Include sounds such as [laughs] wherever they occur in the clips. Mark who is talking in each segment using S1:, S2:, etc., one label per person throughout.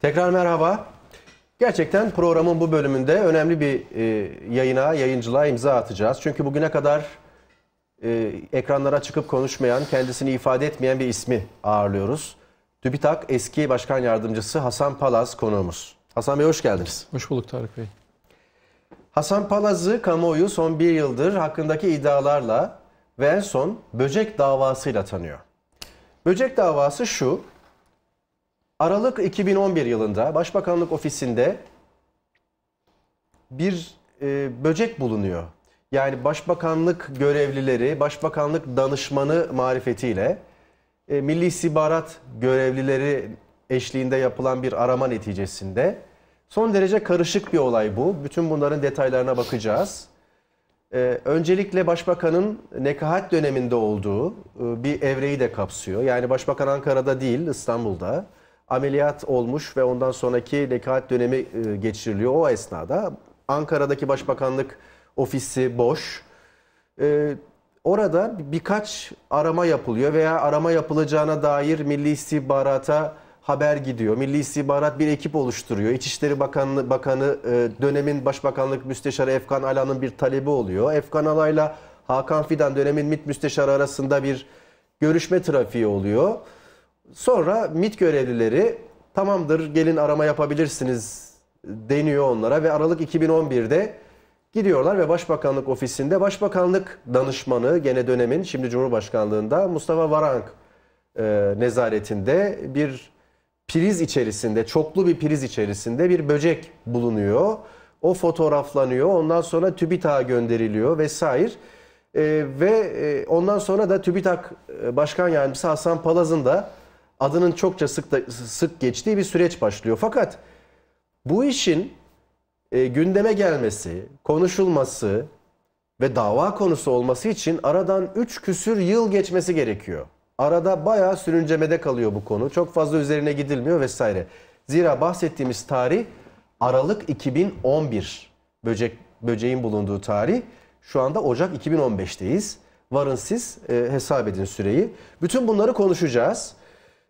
S1: Tekrar merhaba. Gerçekten programın bu bölümünde önemli bir e, yayına, yayıncılığa imza atacağız. Çünkü bugüne kadar e, ekranlara çıkıp konuşmayan, kendisini ifade etmeyen bir ismi ağırlıyoruz. TÜBİTAK eski başkan yardımcısı Hasan Palaz konuğumuz. Hasan Bey hoş geldiniz.
S2: Hoş bulduk Tarık Bey.
S1: Hasan Palaz'ı kamuoyu son bir yıldır hakkındaki iddialarla ve en son böcek davasıyla tanıyor. Böcek davası şu, Aralık 2011 yılında Başbakanlık ofisinde bir e, böcek bulunuyor. Yani başbakanlık görevlileri, başbakanlık danışmanı marifetiyle e, Milli İstihbarat görevlileri eşliğinde yapılan bir arama neticesinde son derece karışık bir olay bu. Bütün bunların detaylarına bakacağız. E, öncelikle başbakanın nekahat döneminde olduğu e, bir evreyi de kapsıyor. Yani başbakan Ankara'da değil İstanbul'da ameliyat olmuş ve ondan sonraki nekaat dönemi e, geçiriliyor. O esnada Ankara'daki Başbakanlık ofisi boş. E, orada birkaç arama yapılıyor veya arama yapılacağına dair Milli İstihbarat'a haber gidiyor. Milli İstihbarat bir ekip oluşturuyor. İçişleri Bakanı, Bakanı e, dönemin Başbakanlık Müsteşarı Efkan Ala'nın bir talebi oluyor. Efkan Ala'yla Hakan Fidan dönemin MİT Müsteşarı arasında bir görüşme trafiği oluyor. Sonra MIT görevlileri tamamdır gelin arama yapabilirsiniz deniyor onlara ve Aralık 2011'de gidiyorlar ve Başbakanlık ofisinde Başbakanlık danışmanı gene dönemin şimdi Cumhurbaşkanlığında Mustafa Varank e, nezaretinde bir priz içerisinde çoklu bir priz içerisinde bir böcek bulunuyor. O fotoğraflanıyor ondan sonra TÜBİTAK'a gönderiliyor vesaire. E, ve e, ondan sonra da TÜBİTAK e, Başkan Yardımcısı Hasan Palaz'ın da adının çokça sık da, sık geçtiği bir süreç başlıyor. Fakat bu işin e, gündeme gelmesi, konuşulması ve dava konusu olması için aradan 3 küsür yıl geçmesi gerekiyor. Arada bayağı sürüncemede kalıyor bu konu. Çok fazla üzerine gidilmiyor vesaire. Zira bahsettiğimiz tarih Aralık 2011 böcek böceğin bulunduğu tarih. Şu anda Ocak 2015'teyiz. Varın siz e, hesap edin süreyi. Bütün bunları konuşacağız.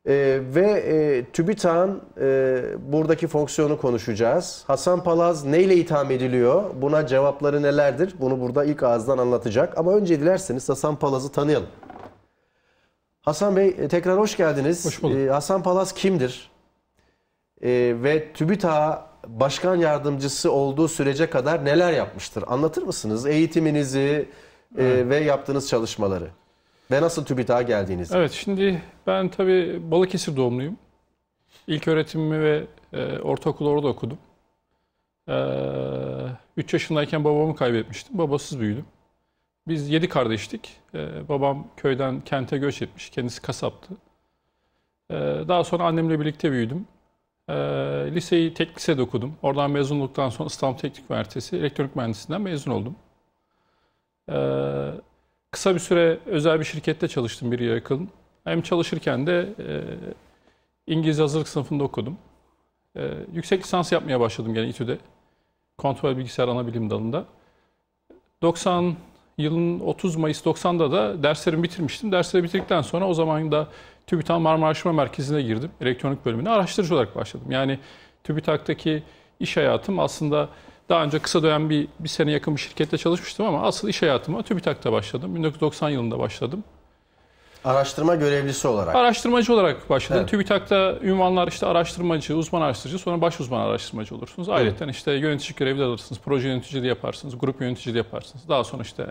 S1: Ee, ve e, TÜBİTAK'ın e, buradaki fonksiyonu konuşacağız. Hasan Palaz neyle itham ediliyor? Buna cevapları nelerdir? Bunu burada ilk ağızdan anlatacak. Ama önce dilerseniz Hasan Palaz'ı tanıyalım. Hasan Bey e, tekrar hoş geldiniz. Hoş bulduk. Ee, Hasan Palaz kimdir? Ee, ve TÜBİTAK başkan yardımcısı olduğu sürece kadar neler yapmıştır? Anlatır mısınız eğitiminizi e, ve yaptığınız çalışmaları? Ve nasıl TÜBİTAK'a geldiniz? Evet
S2: şimdi ben tabii Balıkesir doğumluyum. İlk öğretimimi ve e, ortaokulu orada okudum. E, yaşındayken babamı kaybetmiştim. Babasız büyüdüm. Biz 7 kardeştik. E, babam köyden kente göç etmiş. Kendisi kasaptı. E, daha sonra annemle birlikte büyüdüm. E, liseyi teknik lisede okudum. Oradan mezun olduktan sonra İstanbul Teknik Üniversitesi Elektronik Mühendisliğinden mezun oldum. E, kısa bir süre özel bir şirkette çalıştım bir yere yakın. Hem çalışırken de e, İngiliz hazırlık sınıfında okudum. E, yüksek lisans yapmaya başladım gene İTÜ'de. Kontrol bilgisayar ana bilim dalında. 90 yılın 30 Mayıs 90'da da derslerimi bitirmiştim. Dersleri bitirdikten sonra o zaman da TÜBİTAK Marmara Araştırma Merkezi'ne girdim. Elektronik bölümüne araştırıcı olarak başladım. Yani TÜBİTAK'taki iş hayatım aslında daha önce kısa dönem bir, bir sene yakın bir şirkette çalışmıştım ama asıl iş hayatıma TÜBİTAK'ta başladım. 1990 yılında başladım.
S1: Araştırma görevlisi olarak.
S2: Araştırmacı olarak başladım. Evet. TÜBİTAK'ta ünvanlar işte araştırmacı, uzman araştırıcı, sonra baş uzman araştırmacı olursunuz. Evet. Ayrıca işte yönetici görevi de alırsınız, proje yöneticiliği yaparsınız, grup yöneticiliği yaparsınız. Daha sonra işte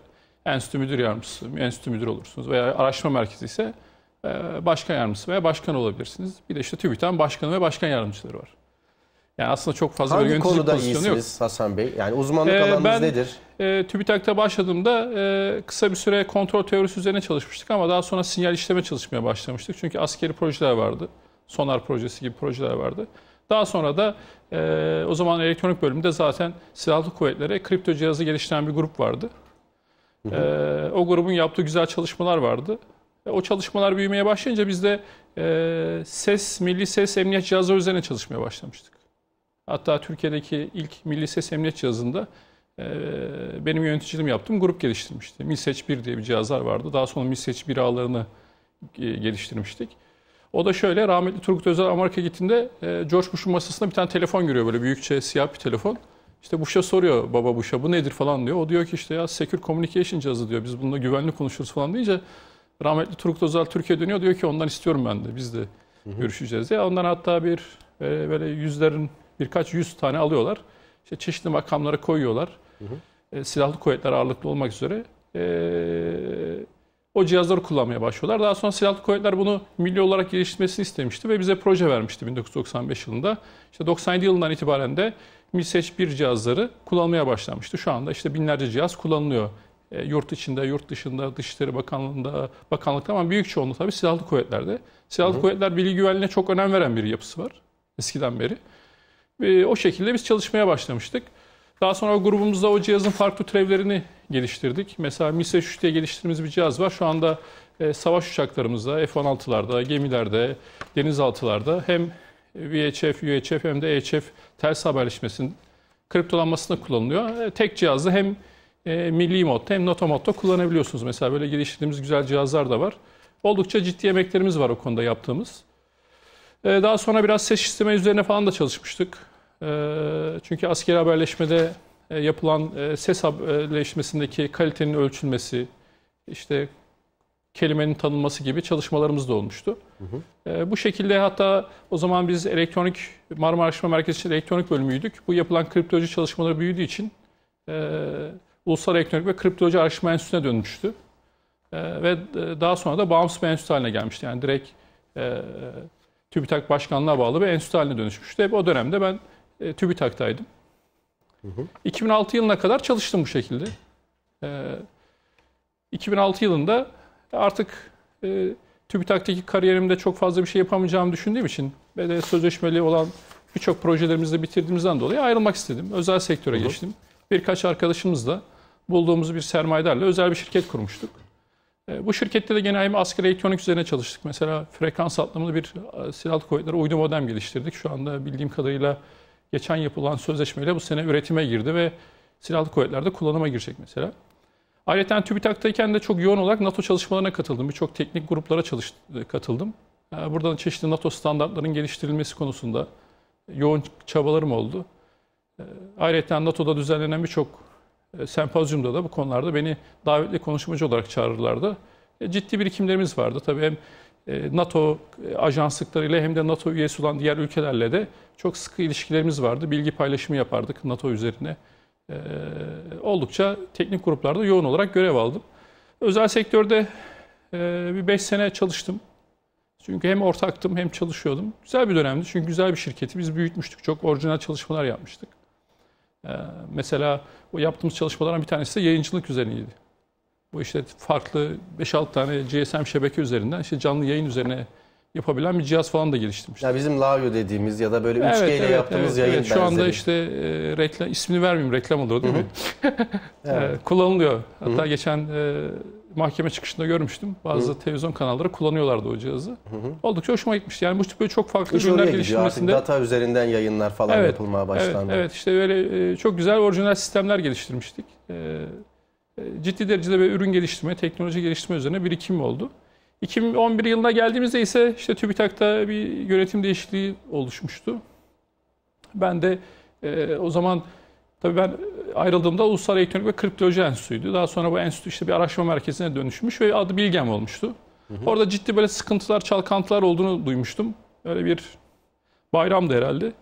S2: enstitü müdür yardımcısı, enstitü müdür olursunuz veya araştırma merkezi ise e, başkan yardımcısı veya başkan olabilirsiniz. Bir de işte TÜBİTAK'ın başkanı ve başkan yardımcıları var. Yani aslında çok fazla Hangi bir yönetici pozisyonu yok.
S1: Hasan Bey? Yani uzmanlık ee, alanınız ben, nedir?
S2: E, TÜBİTAK'ta başladığımda e, kısa bir süre kontrol teorisi üzerine çalışmıştık ama daha sonra sinyal işleme çalışmaya başlamıştık. Çünkü askeri projeler vardı. Sonar projesi gibi projeler vardı. Daha sonra da e, o zaman elektronik bölümde zaten silahlı kuvvetlere kripto cihazı geliştiren bir grup vardı. E, o grubun yaptığı güzel çalışmalar vardı. E, o çalışmalar büyümeye başlayınca biz de e, ses, milli ses emniyet cihazları üzerine çalışmaya başlamıştık. Hatta Türkiye'deki ilk Milli Ses Emniyet cihazında benim yöneticiliğim yaptım, grup geliştirmişti. seç 1 diye bir cihazlar vardı. Daha sonra milli seç 1 ağlarını geliştirmiştik. O da şöyle rahmetli Turgut Özel Amerika gittiğinde George Bush'un masasında bir tane telefon görüyor böyle büyükçe siyah bir telefon. İşte Bush'a soruyor baba Bush'a bu nedir falan diyor. O diyor ki işte ya Secure Communication cihazı diyor. Biz bununla güvenli konuşuruz falan deyince rahmetli Turgut Özel Türkiye dönüyor diyor ki ondan istiyorum ben de biz de görüşeceğiz diye. Ondan hatta bir böyle yüzlerin birkaç yüz tane alıyorlar. İşte çeşitli makamlara koyuyorlar. Hı hı. E, silahlı kuvvetler ağırlıklı olmak üzere. E, o cihazları kullanmaya başlıyorlar. Daha sonra silahlı kuvvetler bunu milli olarak geliştirmesini istemişti ve bize proje vermişti 1995 yılında. İşte 97 yılından itibaren de MİSEÇ 1 cihazları kullanmaya başlamıştı. Şu anda işte binlerce cihaz kullanılıyor. E, yurt içinde, yurt dışında, Dışişleri Bakanlığı'nda, bakanlıkta ama büyük çoğunluğu tabii silahlı kuvvetlerde. Silahlı Hı. kuvvetler bilgi güvenliğine çok önem veren bir yapısı var eskiden beri. Ee, o şekilde biz çalışmaya başlamıştık. Daha sonra grubumuzda o cihazın farklı türevlerini geliştirdik. Mesela MIS-3 diye geliştirdiğimiz bir cihaz var. Şu anda e, savaş uçaklarımızda, F-16'larda, gemilerde, denizaltılarda hem VHF, UHF hem de EHF ters haberleşmesinin kriptolanmasında kullanılıyor. E, tek cihazı hem e, milli modda hem NATO modda kullanabiliyorsunuz. Mesela böyle geliştirdiğimiz güzel cihazlar da var. Oldukça ciddi emeklerimiz var o konuda yaptığımız. Ee, daha sonra biraz ses sistemi üzerine falan da çalışmıştık. Ee, çünkü askeri haberleşmede e, yapılan e, ses haberleşmesindeki kalitenin ölçülmesi, işte kelimenin tanınması gibi çalışmalarımız da olmuştu. Hı hı. Ee, bu şekilde hatta o zaman biz elektronik Marmara Araştırma Merkezi için elektronik bölümüydük. Bu yapılan kriptoloji çalışmaları büyüdüğü için e, ulusal Elektronik ve Kriptoloji Araştırma Enstitüsü'ne dönmüştü. ve daha sonra da bağımsız bir enstitü haline gelmişti. Yani direkt TÜBİTAK başkanlığa bağlı bir enstitü haline dönüşmüştü. Hep o dönemde ben e, TÜBİTAK'taydım. Hı hı. 2006 yılına kadar çalıştım bu şekilde. E, 2006 yılında artık e, TÜBİTAK'taki kariyerimde çok fazla bir şey yapamayacağımı düşündüğüm için ve de sözleşmeli olan birçok projelerimizi bitirdiğimizden dolayı ayrılmak istedim. Özel sektöre hı hı. geçtim. Birkaç arkadaşımızla bulduğumuz bir sermayedarla özel bir şirket kurmuştuk. E, bu şirkette de gene hem askeri elektronik üzerine çalıştık. Mesela frekans atlamalı bir e, silahlı kuvvetleri uydu modem geliştirdik. Şu anda bildiğim kadarıyla geçen yapılan sözleşmeyle bu sene üretime girdi ve silahlı kuvvetlerde kullanıma girecek mesela. Ayrıca TÜBİTAK'tayken de çok yoğun olarak NATO çalışmalarına katıldım. Birçok teknik gruplara çalış, e, katıldım. Buradan çeşitli NATO standartlarının geliştirilmesi konusunda yoğun çabalarım oldu. Ayrıca NATO'da düzenlenen birçok e, sempozyumda da bu konularda beni davetli konuşmacı olarak çağırırlardı. E, ciddi birikimlerimiz vardı. Tabii hem e, NATO ajanslıklarıyla hem de NATO üyesi olan diğer ülkelerle de çok sıkı ilişkilerimiz vardı. Bilgi paylaşımı yapardık NATO üzerine. Oldukça teknik gruplarda yoğun olarak görev aldım. Özel sektörde bir 5 sene çalıştım. Çünkü hem ortaktım hem çalışıyordum. Güzel bir dönemdi çünkü güzel bir şirketi biz büyütmüştük. Çok orijinal çalışmalar yapmıştık. Ee, mesela o yaptığımız çalışmalardan bir tanesi de yayıncılık üzerineydi. Bu işte farklı 5-6 tane GSM şebeke üzerinden işte canlı yayın üzerine yapabilen bir cihaz falan da geliştirmiştik.
S1: Ya bizim Lavio
S2: dediğimiz ya da böyle 3G evet, evet, yaptığımız evet, yayın evet. Şu benzeri. anda işte e, reklam ismini vermeyeyim reklam olur değil mi? evet. [laughs] e, kullanılıyor. Hatta Hı-hı. geçen e, mahkeme çıkışında görmüştüm. Bazı Hı. televizyon kanalları kullanıyorlardı o cihazı. Hı Oldukça hoşuma gitmişti. Yani bu tip böyle çok farklı İş ürünler geliştirmesinde Artık data üzerinden yayınlar falan evet, yapılmaya başlandı. Evet, evet işte böyle e, çok güzel orijinal sistemler geliştirmiştik. E, e, ciddi derecede bir ürün geliştirme, teknoloji geliştirme üzerine birikim oldu. 2011 yılına geldiğimizde ise işte TÜBİTAK'ta bir yönetim değişikliği oluşmuştu. Ben de o zaman Tabii ben ayrıldığımda Uluslararası Elektronik ve Kriptoloji Enstitüsü'ydü. Daha sonra bu enstitü işte bir araştırma merkezine dönüşmüş ve adı Bilgem olmuştu. Hı hı. Orada ciddi böyle sıkıntılar, çalkantılar olduğunu duymuştum. Öyle bir bayramdı herhalde.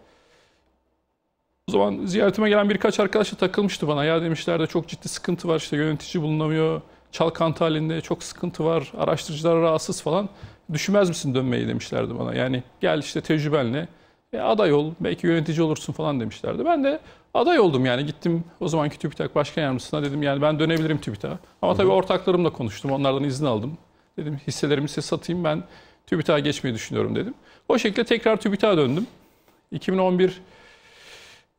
S2: O zaman ziyaretime gelen birkaç arkadaş da takılmıştı bana. Ya demişler de çok ciddi sıkıntı var işte yönetici bulunamıyor. Çalkantı halinde çok sıkıntı var. Araştırıcılar rahatsız falan. Düşünmez misin dönmeyi demişlerdi bana. Yani gel işte tecrübenle e, aday ol, belki yönetici olursun falan demişlerdi. Ben de aday oldum yani gittim o zamanki TÜBİTAK Başkan Yardımcısına dedim yani ben dönebilirim TÜBİTAK'a. Ama tabii ortaklarımla konuştum, onlardan izin aldım. Dedim hisselerimi size satayım ben TÜBİTAK'a geçmeyi düşünüyorum dedim. O şekilde tekrar TÜBİTAK'a döndüm. 2011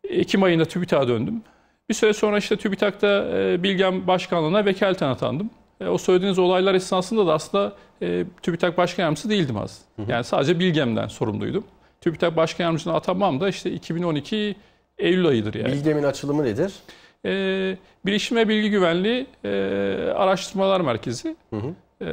S2: Ekim ayında TÜBİTAK'a döndüm. Bir süre sonra işte TÜBİTAK'ta e, Bilgem Başkanlığı'na vekaleten atandım. E, o söylediğiniz olaylar esnasında da aslında e, TÜBİTAK Başkan Yardımcısı değildim az. Hı hı. Yani sadece Bilgem'den sorumluydum. TÜBİTAK Başkan Yardımcısı'na atamam da işte 2012 Eylül ayıdır yani. Bilgem'in açılımı nedir? Ee, Bilişim ve Bilgi Güvenliği e, Araştırmalar Merkezi. Hı hı. Ee,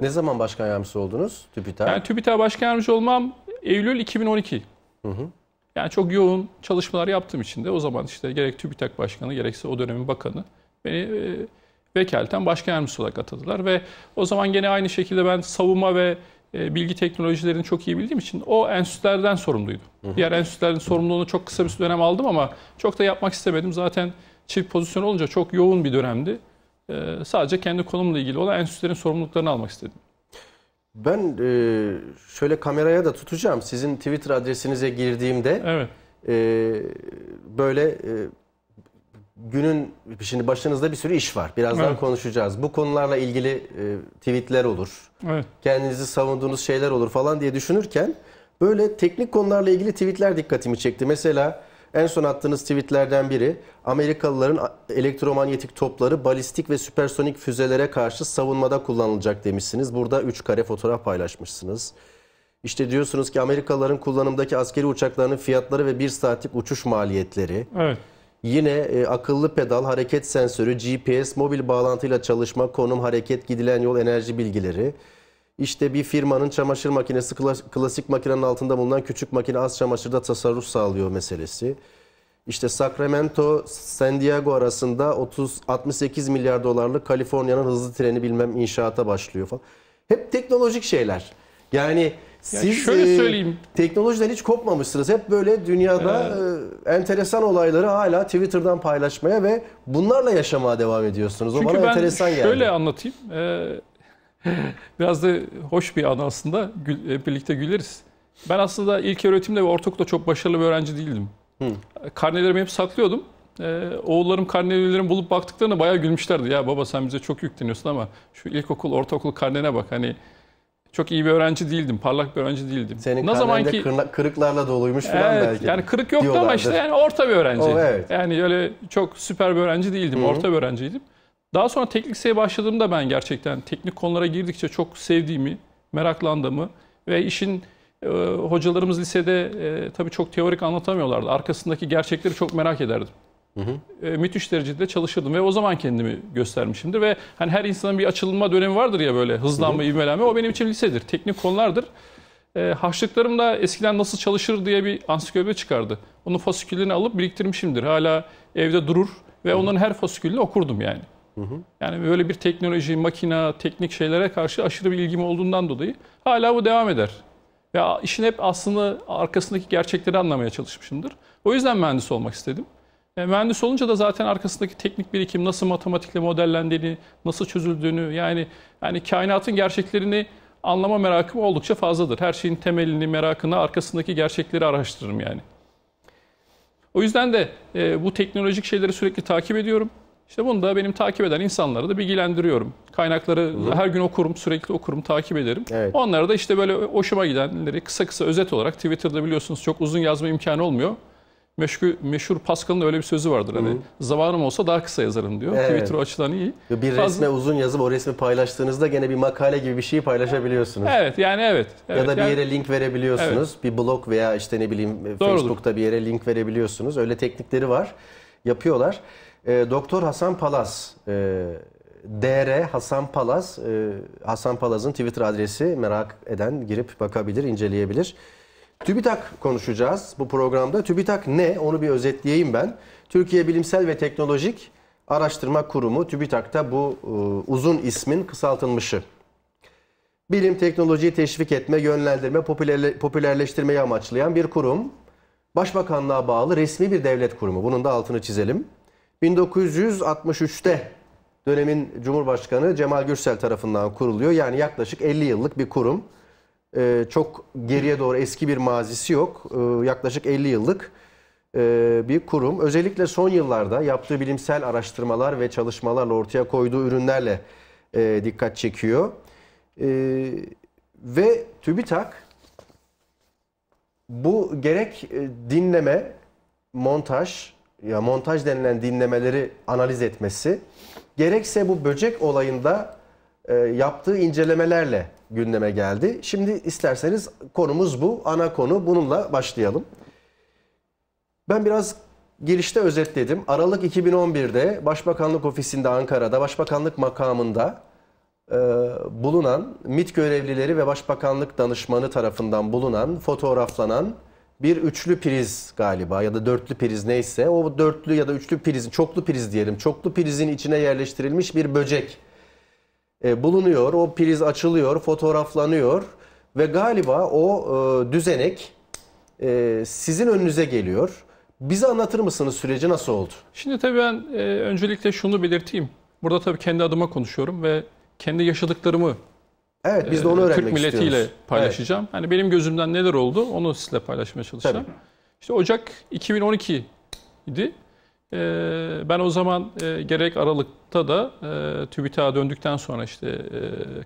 S2: ne zaman başkan yardımcısı oldunuz TÜBİTAK? Yani TÜBİTAK başkan yardımcısı olmam Eylül 2012. Hı hı. Yani çok yoğun çalışmalar yaptığım için de o zaman işte gerek TÜBİTAK başkanı gerekse o dönemin bakanı beni e, vekaleten başkan yardımcısı olarak atadılar. Ve o zaman gene aynı şekilde ben savunma ve e, bilgi teknolojilerini çok iyi bildiğim için o enstitülerden sorumluydum. Hı hı. Diğer enstitülerin sorumluluğunu çok kısa bir dönem aldım ama çok da yapmak istemedim. Zaten çift pozisyon olunca çok yoğun bir dönemdi. Ee, sadece kendi konumla ilgili olan enstitülerin sorumluluklarını almak istedim.
S1: Ben e, şöyle kameraya da tutacağım. Sizin Twitter adresinize girdiğimde evet. e, böyle... E, günün şimdi başınızda bir sürü iş var. Birazdan evet. konuşacağız. Bu konularla ilgili e, tweetler olur. Evet. Kendinizi savunduğunuz şeyler olur falan diye düşünürken böyle teknik konularla ilgili tweetler dikkatimi çekti. Mesela en son attığınız tweetlerden biri Amerikalıların elektromanyetik topları balistik ve süpersonik füzelere karşı savunmada kullanılacak demişsiniz. Burada 3 kare fotoğraf paylaşmışsınız. İşte diyorsunuz ki Amerikalıların kullanımdaki askeri uçaklarının fiyatları ve bir saatlik uçuş maliyetleri. Evet. Yine e, akıllı pedal, hareket sensörü, GPS, mobil bağlantıyla çalışma, konum, hareket, gidilen yol, enerji bilgileri. İşte bir firmanın çamaşır makinesi klasik makinenin altında bulunan küçük makine az çamaşırda tasarruf sağlıyor meselesi. İşte Sacramento, San Diego arasında 30 68 milyar dolarlık Kaliforniya'nın hızlı treni bilmem inşaata başlıyor falan. Hep teknolojik şeyler. Yani siz yani şöyle e, söyleyeyim. teknolojiden hiç kopmamışsınız. Hep böyle dünyada ee, enteresan olayları hala Twitter'dan paylaşmaya ve bunlarla yaşamaya devam ediyorsunuz. O çünkü bana ben enteresan geldi. şöyle
S2: anlatayım. E, [laughs] biraz da hoş bir an aslında. E, birlikte güleriz. Ben aslında ilk öğretimde ve ortaokulda çok başarılı bir öğrenci değildim. Hı. Karnelerimi hep saklıyordum. Ee, oğullarım karnelerimi bulup baktıklarına bayağı gülmüşlerdi. Ya baba sen bize çok yükleniyorsun ama şu ilkokul, ortaokul karnene bak. Hani çok iyi bir öğrenci değildim. Parlak bir öğrenci değildim. Senin ne zaman ki
S1: kırıklarla doluymuş falan evet, belki. Yani kırık yoktu diyorlardır. ama işte yani orta
S2: bir öğrenci. O, oh, evet. Yani öyle çok süper bir öğrenci değildim. Hı-hı. Orta bir öğrenciydim. Daha sonra teknik liseye başladığımda ben gerçekten teknik konulara girdikçe çok sevdiğimi, meraklandığımı ve işin e, hocalarımız lisede e, tabii çok teorik anlatamıyorlardı. Arkasındaki gerçekleri çok merak ederdim. Hı hı. E, müthiş derecede çalışırdım ve o zaman kendimi göstermişimdir ve hani her insanın bir açılma dönemi vardır ya böyle hızlanma, hı hı. ivmelenme o benim için lisedir. Teknik konulardır. E, harçlıklarım da eskiden nasıl çalışır diye bir ansiklopedi çıkardı. Onun fasiküllerini alıp biriktirmişimdir. Hala evde durur ve hı hı. onların her fasikülünü okurdum yani. Hı hı. Yani böyle bir teknoloji, makina, teknik şeylere karşı aşırı bir ilgim olduğundan dolayı hala bu devam eder. Ve işin hep aslında arkasındaki gerçekleri anlamaya çalışmışımdır. O yüzden mühendis olmak istedim. E, mühendis olunca da zaten arkasındaki teknik birikim nasıl matematikle modellendiğini, nasıl çözüldüğünü yani yani kainatın gerçeklerini anlama merakım oldukça fazladır. Her şeyin temelini, merakını, arkasındaki gerçekleri araştırırım yani. O yüzden de e, bu teknolojik şeyleri sürekli takip ediyorum. İşte bunu da benim takip eden insanları da bilgilendiriyorum. Kaynakları Hı. her gün okurum, sürekli okurum, takip ederim. Evet. Onlara da işte böyle hoşuma gidenleri kısa kısa özet olarak Twitter'da biliyorsunuz çok uzun yazma imkanı olmuyor. Meşhur, meşhur Pascal'ın öyle bir sözü vardır. Hani, Hı. zamanım olsa daha kısa yazarım diyor. Evet. Twitter açıdan iyi. Bir Fazla... resme
S1: uzun yazıp o resmi paylaştığınızda gene bir makale gibi bir şeyi paylaşabiliyorsunuz. Evet yani
S2: evet. evet ya da bir yere yani... link verebiliyorsunuz.
S1: Evet. Bir blog veya işte ne bileyim e, Doğrudur. Facebook'ta bir yere link verebiliyorsunuz. Öyle teknikleri var. Yapıyorlar. E, Doktor Hasan Palaz, e, DR Hasan Palaz. E, Hasan Palaz'ın Twitter adresi merak eden girip bakabilir, inceleyebilir. TÜBİTAK konuşacağız bu programda. TÜBİTAK ne? Onu bir özetleyeyim ben. Türkiye Bilimsel ve Teknolojik Araştırma Kurumu TÜBİTAK'ta bu e, uzun ismin kısaltılmışı. Bilim, teknolojiyi teşvik etme, yönlendirme, popülerleştirmeyi amaçlayan bir kurum. Başbakanlığa bağlı resmi bir devlet kurumu. Bunun da altını çizelim. 1963'te dönemin Cumhurbaşkanı Cemal Gürsel tarafından kuruluyor. Yani yaklaşık 50 yıllık bir kurum e, çok geriye doğru eski bir mazisi yok. E, yaklaşık 50 yıllık e, bir kurum. Özellikle son yıllarda yaptığı bilimsel araştırmalar ve çalışmalarla ortaya koyduğu ürünlerle e, dikkat çekiyor. E, ve TÜBİTAK bu gerek e, dinleme, montaj, ya montaj denilen dinlemeleri analiz etmesi, gerekse bu böcek olayında e, yaptığı incelemelerle gündeme geldi. Şimdi isterseniz konumuz bu, ana konu. Bununla başlayalım. Ben biraz girişte özetledim. Aralık 2011'de Başbakanlık Ofisi'nde Ankara'da, Başbakanlık makamında e, bulunan MIT görevlileri ve Başbakanlık danışmanı tarafından bulunan, fotoğraflanan bir üçlü priz galiba ya da dörtlü priz neyse o dörtlü ya da üçlü priz, çoklu priz diyelim. Çoklu prizin içine yerleştirilmiş bir böcek e, bulunuyor. O priz açılıyor, fotoğraflanıyor ve galiba o e, düzenek e, sizin önünüze geliyor. Bize anlatır mısınız süreci nasıl oldu?
S2: Şimdi tabii ben öncelikle şunu belirteyim. Burada tabii kendi adıma konuşuyorum ve kendi yaşadıklarımı
S1: Evet biz de onu öğrenmek Türk milletiyle istiyoruz. paylaşacağım. Evet.
S2: Hani benim gözümden neler oldu onu sizle paylaşmaya çalışacağım. Tabii. İşte Ocak 2012 idi. Ee, ben o zaman e, gerek Aralık'ta da e, TÜBİTAK'a döndükten sonra işte e,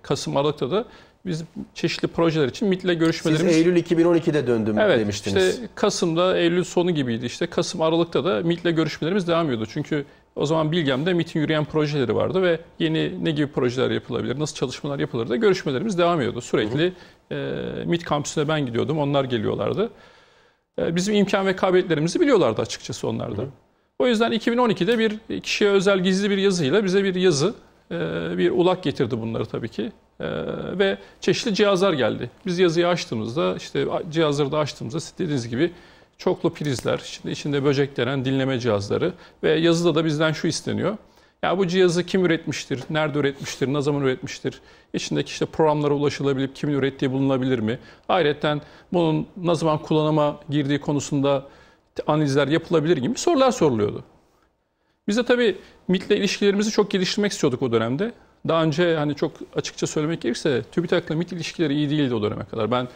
S2: Kasım Aralık'ta da biz çeşitli projeler için MIT'le görüşmelerimiz... Siz
S1: Eylül 2012'de döndüm evet, demiştiniz. Evet işte
S2: Kasım'da Eylül sonu gibiydi işte Kasım Aralık'ta da MIT'le görüşmelerimiz devam ediyordu. Çünkü o zaman Bilgem'de MIT'in yürüyen projeleri vardı ve yeni ne gibi projeler yapılabilir, nasıl çalışmalar yapılır da görüşmelerimiz devam ediyordu. Sürekli E, MIT kampüsüne ben gidiyordum, onlar geliyorlardı. E, bizim imkan ve kabiliyetlerimizi biliyorlardı açıkçası onlarda. Hı hı. O yüzden 2012'de bir kişiye özel gizli bir yazıyla bize bir yazı, e, bir ulak getirdi bunları tabii ki. E, ve çeşitli cihazlar geldi. Biz yazıyı açtığımızda, işte cihazları da açtığımızda dediğiniz gibi çoklu prizler, içinde içinde böcek denen dinleme cihazları ve yazıda da bizden şu isteniyor. Ya bu cihazı kim üretmiştir, nerede üretmiştir, ne zaman üretmiştir, içindeki işte programlara ulaşılabilip kimin ürettiği bulunabilir mi? Ayrıca bunun ne zaman kullanıma girdiği konusunda analizler yapılabilir gibi sorular soruluyordu. Biz de tabii MIT'le ilişkilerimizi çok geliştirmek istiyorduk o dönemde. Daha önce hani çok açıkça söylemek gerekirse TÜBİTAK'la MIT ilişkileri iyi değildi o döneme kadar. Ben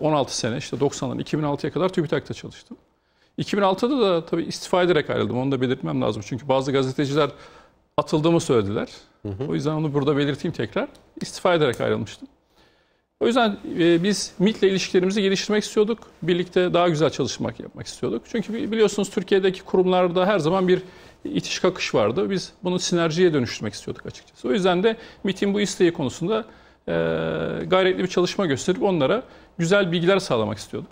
S2: 16 e, sene işte 90'dan 2006'ya kadar TÜBİTAK'ta çalıştım. 2006'da da tabii istifa ederek ayrıldım. Onu da belirtmem lazım. Çünkü bazı gazeteciler atıldığımı söylediler. Hı hı. O yüzden onu burada belirteyim tekrar. İstifa ederek ayrılmıştım. O yüzden e, biz MIT'le ilişkilerimizi geliştirmek istiyorduk. Birlikte daha güzel çalışmak yapmak istiyorduk. Çünkü biliyorsunuz Türkiye'deki kurumlarda her zaman bir itiş kakış vardı. Biz bunu sinerjiye dönüştürmek istiyorduk açıkçası. O yüzden de MIT'in bu isteği konusunda e, gayretli bir çalışma gösterip onlara güzel bilgiler sağlamak istiyorduk.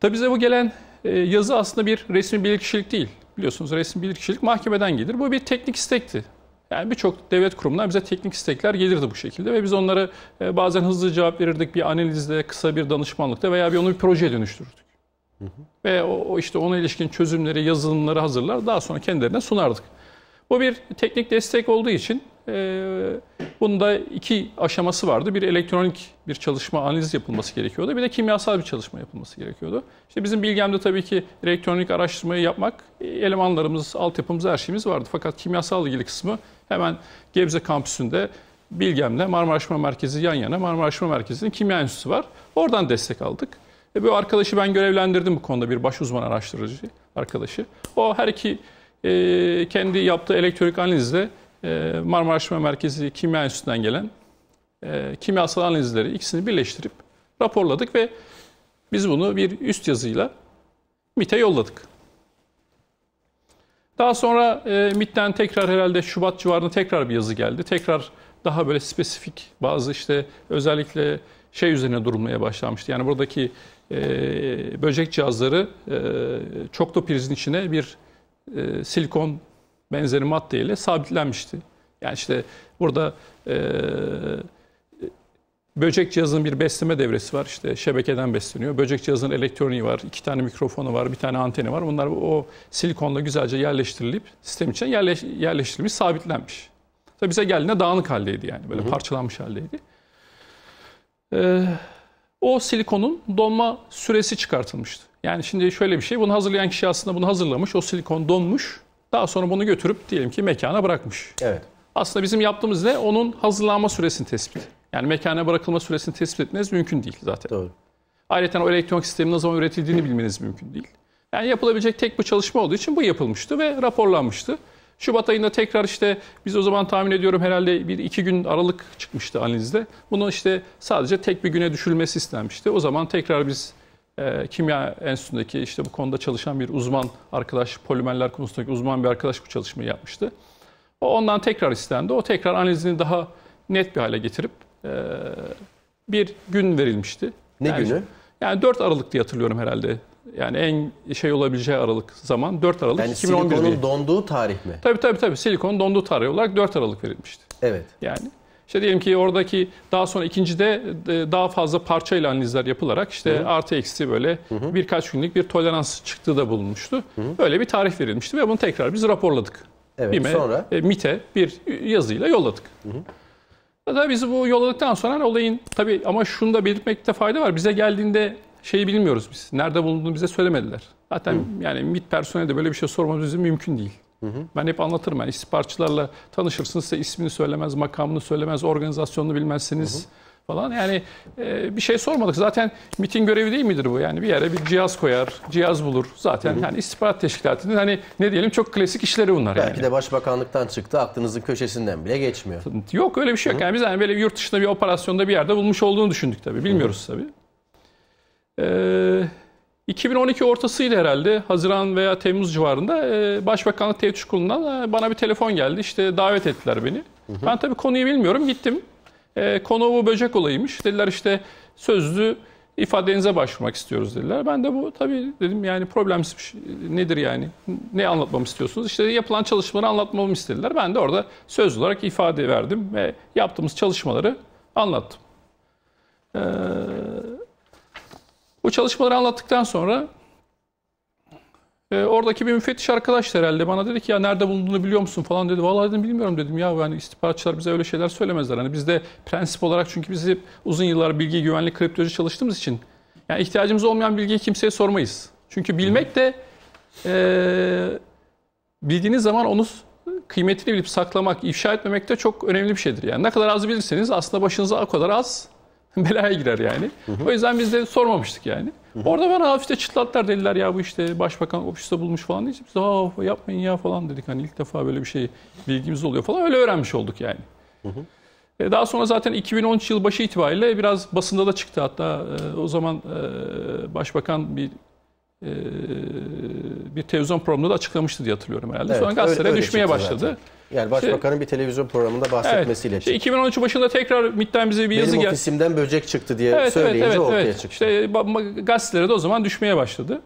S2: Tabi bize bu gelen e, yazı aslında bir resmi bilirkişilik değil. Biliyorsunuz resmi bilirkişilik mahkemeden gelir. Bu bir teknik istekti. Yani birçok devlet kurumlar bize teknik istekler gelirdi bu şekilde ve biz onlara e, bazen hızlı cevap verirdik bir analizde kısa bir danışmanlıkta veya bir onu bir projeye dönüştürürdük. Hı hı. Ve o işte ona ilişkin çözümleri, yazılımları hazırlar daha sonra kendilerine sunardık. Bu bir teknik destek olduğu için e, bunda iki aşaması vardı. Bir elektronik bir çalışma analiz yapılması gerekiyordu. Bir de kimyasal bir çalışma yapılması gerekiyordu. İşte bizim bilgemde tabii ki elektronik araştırmayı yapmak e, elemanlarımız, altyapımız, her şeyimiz vardı. Fakat kimyasal ilgili kısmı Hemen Gebze kampüsünde Bilgem'le Marmaraşma Merkezi yan yana Marmaraşma Merkezi'nin kimya enstitüsü var. Oradan destek aldık. E, bu arkadaşı ben görevlendirdim bu konuda bir baş uzman araştırıcı arkadaşı. O her iki e, kendi yaptığı elektronik analizle e, Marmaraşma Merkezi Kimya Enstitüsü'nden gelen e, kimyasal analizleri ikisini birleştirip raporladık ve biz bunu bir üst yazıyla MIT'e yolladık. Daha sonra e, MIT'ten tekrar herhalde Şubat civarında tekrar bir yazı geldi. Tekrar daha böyle spesifik bazı işte özellikle şey üzerine durulmaya başlamıştı. Yani buradaki e, böcek cihazları e, çoktoprizin içine bir e, silikon benzeri maddeyle sabitlenmişti. Yani işte burada e, Böcek cihazının bir besleme devresi var. İşte şebekeden besleniyor. Böcek cihazının elektroniği var. iki tane mikrofonu var. Bir tane anteni var. Bunlar o silikonla güzelce yerleştirilip sistem için yerleş, yerleştirilmiş, sabitlenmiş. Tabii bize geldiğinde dağınık haldeydi yani. Böyle hı hı. parçalanmış haldeydi. Ee, o silikonun donma süresi çıkartılmıştı. Yani şimdi şöyle bir şey. Bunu hazırlayan kişi aslında bunu hazırlamış. O silikon donmuş. Daha sonra bunu götürüp diyelim ki mekana bırakmış. Evet. Aslında bizim yaptığımız ne? Onun hazırlanma süresini tespit. Yani mekana bırakılma süresini tespit etmeniz mümkün değil zaten. Doğru. Ayrıca o elektronik sistemin ne zaman üretildiğini bilmeniz mümkün değil. Yani yapılabilecek tek bir çalışma olduğu için bu yapılmıştı ve raporlanmıştı. Şubat ayında tekrar işte biz o zaman tahmin ediyorum herhalde bir iki gün aralık çıkmıştı analizde. Bunun işte sadece tek bir güne düşürülmesi istenmişti. O zaman tekrar biz e, kimya enstitüsündeki işte bu konuda çalışan bir uzman arkadaş, polimerler konusundaki uzman bir arkadaş bu çalışmayı yapmıştı. O ondan tekrar istendi. O tekrar analizini daha net bir hale getirip ee, bir gün verilmişti. Ne yani, günü? Yani 4 Aralık diye hatırlıyorum herhalde. Yani en şey olabileceği aralık zaman 4 Aralık yani 2011 silikonun diye.
S1: donduğu tarih
S2: mi? Tabii tabii tabii. Silikonun donduğu tarih olarak 4 Aralık verilmişti. Evet. Yani işte diyelim ki oradaki daha sonra de e, daha fazla parçayla analizler yapılarak işte Hı-hı. artı eksi böyle Hı-hı. birkaç günlük bir tolerans çıktığı da bulunmuştu. Hı-hı. Böyle bir tarih verilmişti ve bunu tekrar biz raporladık. Evet, BİM'e, sonra? E, MIT'e bir yazıyla yolladık. Hı-hı. Da biz bu yolladıktan aldıktan sonra hani olayın tabii ama şunu da belirtmekte fayda var. Bize geldiğinde şeyi bilmiyoruz biz. Nerede bulunduğunu bize söylemediler. Zaten hı. yani mit personeli de böyle bir şey sormamız bizim mümkün değil. Hı hı. Ben hep anlatırım. Yani istihbaratçılarla tanışırsınız size ismini söylemez, makamını söylemez, organizasyonunu bilmezsiniz. Hı hı falan. Yani e, bir şey sormadık. Zaten MIT'in görevi değil midir bu? Yani bir yere bir cihaz koyar, cihaz bulur. Zaten yani istihbarat teşkilatının hani ne diyelim çok klasik işleri bunlar Belki
S1: yani. de başbakanlıktan çıktı aklınızın köşesinden bile geçmiyor.
S2: Yok öyle bir şey yok. Yani biz yani böyle yurt dışında bir operasyonda bir yerde bulmuş olduğunu düşündük tabii. Bilmiyoruz hı. tabii. Ee, 2012 ortasıyla herhalde Haziran veya Temmuz civarında e, Başbakanlık Teftiş Kurulu'ndan e, bana bir telefon geldi. İşte davet ettiler beni. Hı hı. Ben tabii konuyu bilmiyorum. Gittim. E, konu bu böcek olayıymış. Dediler işte sözlü ifadenize başvurmak istiyoruz dediler. Ben de bu tabii dedim yani problemsiz bir şey, nedir yani? Ne anlatmamı istiyorsunuz? İşte yapılan çalışmaları anlatmamı istediler. Ben de orada söz olarak ifade verdim ve yaptığımız çalışmaları anlattım. Ee, bu çalışmaları anlattıktan sonra e, oradaki bir müfettiş arkadaş da herhalde bana dedi ki ya nerede bulunduğunu biliyor musun falan dedi. Vallahi dedim bilmiyorum dedim ya yani istihbaratçılar bize öyle şeyler söylemezler. Hani bizde prensip olarak çünkü biz hep uzun yıllar bilgi güvenlik kriptoloji çalıştığımız için yani ihtiyacımız olmayan bilgiyi kimseye sormayız. Çünkü bilmek de e, bildiğiniz zaman onu kıymetini bilip saklamak, ifşa etmemek de çok önemli bir şeydir. Yani ne kadar az bilirseniz aslında başınıza o kadar az [laughs] belaya girer yani. Hı hı. O yüzden biz de sormamıştık yani. Orada bana hafifte işte dediler ya bu işte başbakan ofiste bulmuş falan diye. Biz aa yapmayın ya falan dedik. Hani ilk defa böyle bir şey bilgimiz oluyor falan. Öyle öğrenmiş olduk yani. Hı hı. E, daha sonra zaten 2013 yıl başı itibariyle biraz basında da çıktı. Hatta e, o zaman e, başbakan bir bir televizyon programında da açıklamıştı diye hatırlıyorum herhalde. Evet, sonra gazetelere düşmeye başladı. Zaten. Yani başbakanın işte, bir televizyon programında bahsetmesiyle evet, işte 2013 başında tekrar MIT'ten bize bir yazı geldi. Benim ofisimden gel böcek çıktı diye evet, söyleyince evet, evet, ortaya evet. çıktı. İşte e, gazetelere de o zaman düşmeye başladı.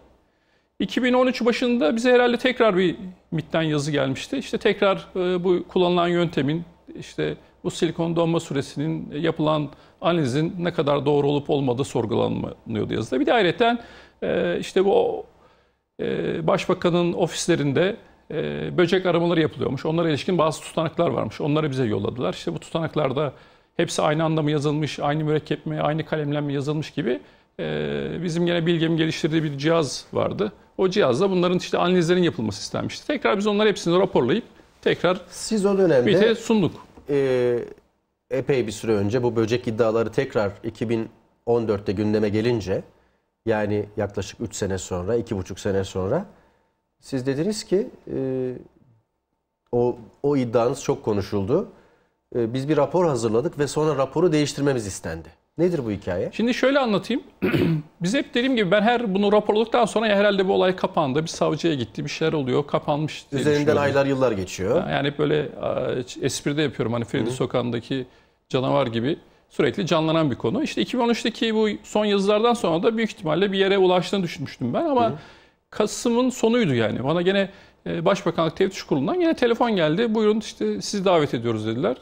S2: 2013 başında bize herhalde tekrar bir MIT'ten yazı gelmişti. İşte tekrar e, bu kullanılan yöntemin işte bu silikon donma süresinin yapılan analizin ne kadar doğru olup olmadığı sorgulanıyordu yazıda. Bir de ayrıca e, işte bu Başbakanın ofislerinde e, böcek aramaları yapılıyormuş. Onlara ilişkin bazı tutanaklar varmış. Onları bize yolladılar. İşte bu tutanaklarda hepsi aynı anda mı yazılmış, aynı mürekkep mi, aynı kalemle mi yazılmış gibi e, bizim yine Bilgem'in geliştirdiği bir cihaz vardı. O cihazla bunların işte analizlerin yapılması istenmişti. Tekrar biz onları hepsini raporlayıp tekrar siz o dönemde BİT'e sunduk. E, epey bir süre önce
S1: bu böcek iddiaları tekrar 2014'te gündeme gelince yani yaklaşık 3 sene sonra, 2,5 sene sonra siz dediniz ki e, o, o iddianız çok konuşuldu. E, biz bir rapor hazırladık ve sonra raporu
S2: değiştirmemiz istendi. Nedir bu hikaye? Şimdi şöyle anlatayım. [clears throat] Biz hep dediğim gibi ben her bunu raporladıktan sonra ya herhalde bu olay kapandı. Bir savcıya gitti, bir şeyler oluyor, kapanmış Üzerinden aylar yıllar geçiyor. Yani hep böyle espride yapıyorum hani Ferdi Sokağı'ndaki canavar gibi sürekli canlanan bir konu. İşte 2013'teki bu son yazılardan sonra da büyük ihtimalle bir yere ulaştığını düşünmüştüm ben ama... Hı. Kasım'ın sonuydu yani. Bana gene e, Başbakanlık Teftiş Kurulu'ndan yine telefon geldi. Buyurun işte sizi davet ediyoruz dediler.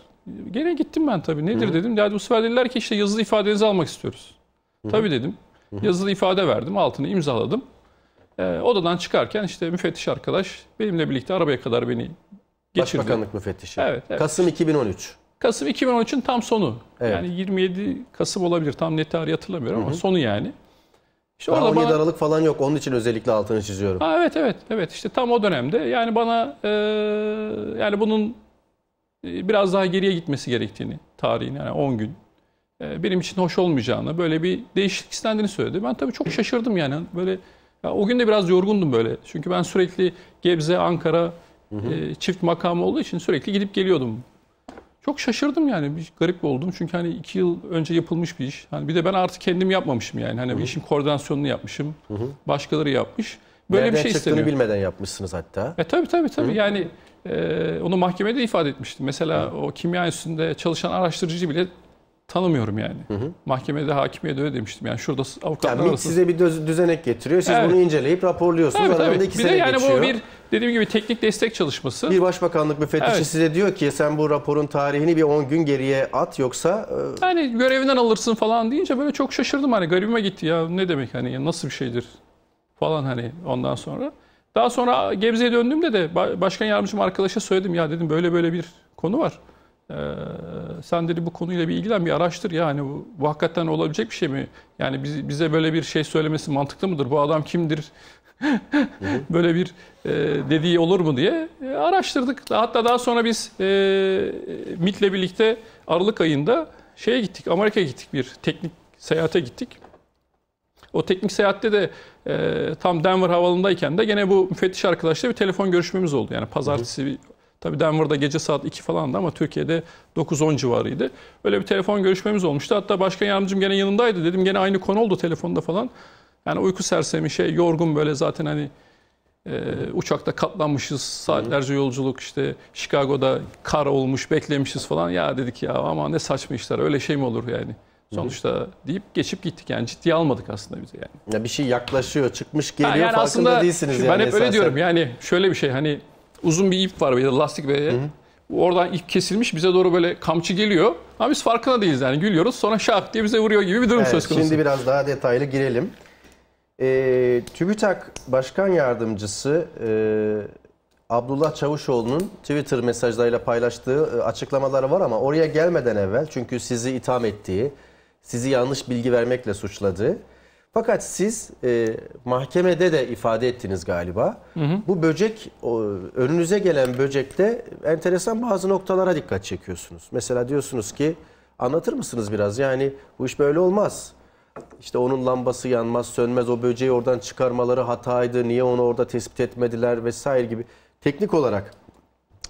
S2: Gene gittim ben tabii. Nedir Hı. dedim. Yani bu sefer dediler ki işte yazılı ifadenizi almak istiyoruz. Hı. Tabii dedim. Hı. Yazılı ifade verdim. Altını imzaladım. Ee, odadan çıkarken işte müfettiş arkadaş benimle birlikte arabaya kadar beni geçirdi. Başbakanlık müfettişi. Evet. evet. Kasım 2013. Kasım 2013'ün tam sonu. Evet. Yani 27 Kasım olabilir. Tam net tarihi hatırlamıyorum Hı. ama sonu yani. İşte orada 17 bana... Aralık
S1: falan yok. Onun için özellikle altını çiziyorum.
S2: Ha, evet evet evet işte tam o dönemde yani bana e, yani bunun e, biraz daha geriye gitmesi gerektiğini tarihin yani 10 gün e, benim için hoş olmayacağını böyle bir değişiklik istendiğini söyledi. Ben tabii çok şaşırdım yani böyle ya o gün de biraz yorgundum böyle. Çünkü ben sürekli Gebze, Ankara hı hı. E, çift makamı olduğu için sürekli gidip geliyordum. Çok şaşırdım yani. Bir garip oldum. Çünkü hani iki yıl önce yapılmış bir iş. Hani bir de ben artık kendim yapmamışım yani. Hani Hı-hı. işin koordinasyonunu yapmışım. Hı-hı. Başkaları yapmış. Böyle Nereden bir şey isteniyor.
S1: bilmeden yapmışsınız hatta.
S2: E tabii tabii tabii. Hı-hı. Yani e, onu mahkemede ifade etmiştim. Mesela Hı-hı. o kimya üstünde çalışan araştırıcı bile tanımıyorum yani. Hı hı. Mahkemede hakimiyede öyle demiştim. Yani şurada avukatlar yani arası. size
S1: bir düzenek getiriyor. Siz evet. bunu inceleyip raporluyorsunuz. Tabii, tabii. Bir de yani geçiyor. bu bir
S2: dediğim gibi teknik destek çalışması.
S1: Bir başbakanlık müfettişi evet. size diyor ki sen bu raporun tarihini bir 10 gün geriye at yoksa... E...
S2: Yani görevinden alırsın falan deyince böyle çok şaşırdım hani garibime gitti ya ne demek hani nasıl bir şeydir falan hani ondan sonra. Daha sonra Gebze'ye döndüğümde de başkan yardımcım arkadaşa söyledim ya dedim böyle böyle bir konu var. Ee, sen dedi bu konuyla bir ilgilen bir araştır yani bu, bu hakikaten olabilecek bir şey mi? Yani bize böyle bir şey söylemesi mantıklı mıdır? Bu adam kimdir? [laughs] Böyle bir e, dediği olur mu diye e, araştırdık. Hatta daha sonra biz e, MIT'le birlikte Aralık ayında şeye gittik, Amerika'ya gittik bir teknik seyahate gittik. O teknik seyahatte de e, tam Denver havalındayken de gene bu müfettiş arkadaşla bir telefon görüşmemiz oldu. Yani pazartesi bir Tabi Denver'da gece saat 2 falandı ama Türkiye'de 9-10 civarıydı. Öyle bir telefon görüşmemiz olmuştu. Hatta başkan yardımcım gene yanındaydı. Dedim gene aynı konu oldu telefonda falan. Yani uyku sersemi şey yorgun böyle zaten hani e, uçakta katlanmışız saatlerce yolculuk işte Chicago'da kar olmuş beklemişiz falan. Ya dedik ya ama ne saçma işler öyle şey mi olur yani. Sonuçta deyip geçip gittik yani ciddiye almadık aslında bize yani. Ya bir şey yaklaşıyor çıkmış geliyor Ha, yani farkında aslında değilsiniz şimdi yani. ben hep esasen. öyle diyorum yani şöyle bir şey hani uzun bir ip var bir de lastik ve oradan ip kesilmiş bize doğru böyle kamçı geliyor. Ama biz farkına değiliz yani gülüyoruz sonra şak diye bize vuruyor gibi bir durum Evet, söz konusu. şimdi
S1: biraz daha detaylı girelim. E, TÜBİTAK Başkan Yardımcısı e, Abdullah Çavuşoğlu'nun Twitter mesajlarıyla paylaştığı e, açıklamaları var ama oraya gelmeden evvel çünkü sizi itham ettiği, sizi yanlış bilgi vermekle suçladığı. Fakat siz e, mahkemede de ifade ettiniz galiba. Hı hı. Bu böcek, o, önünüze gelen böcekte enteresan bazı noktalara dikkat çekiyorsunuz. Mesela diyorsunuz ki anlatır mısınız biraz? Yani bu iş böyle olmaz işte onun lambası yanmaz sönmez o böceği oradan çıkarmaları hataydı niye onu orada tespit etmediler vesaire gibi teknik olarak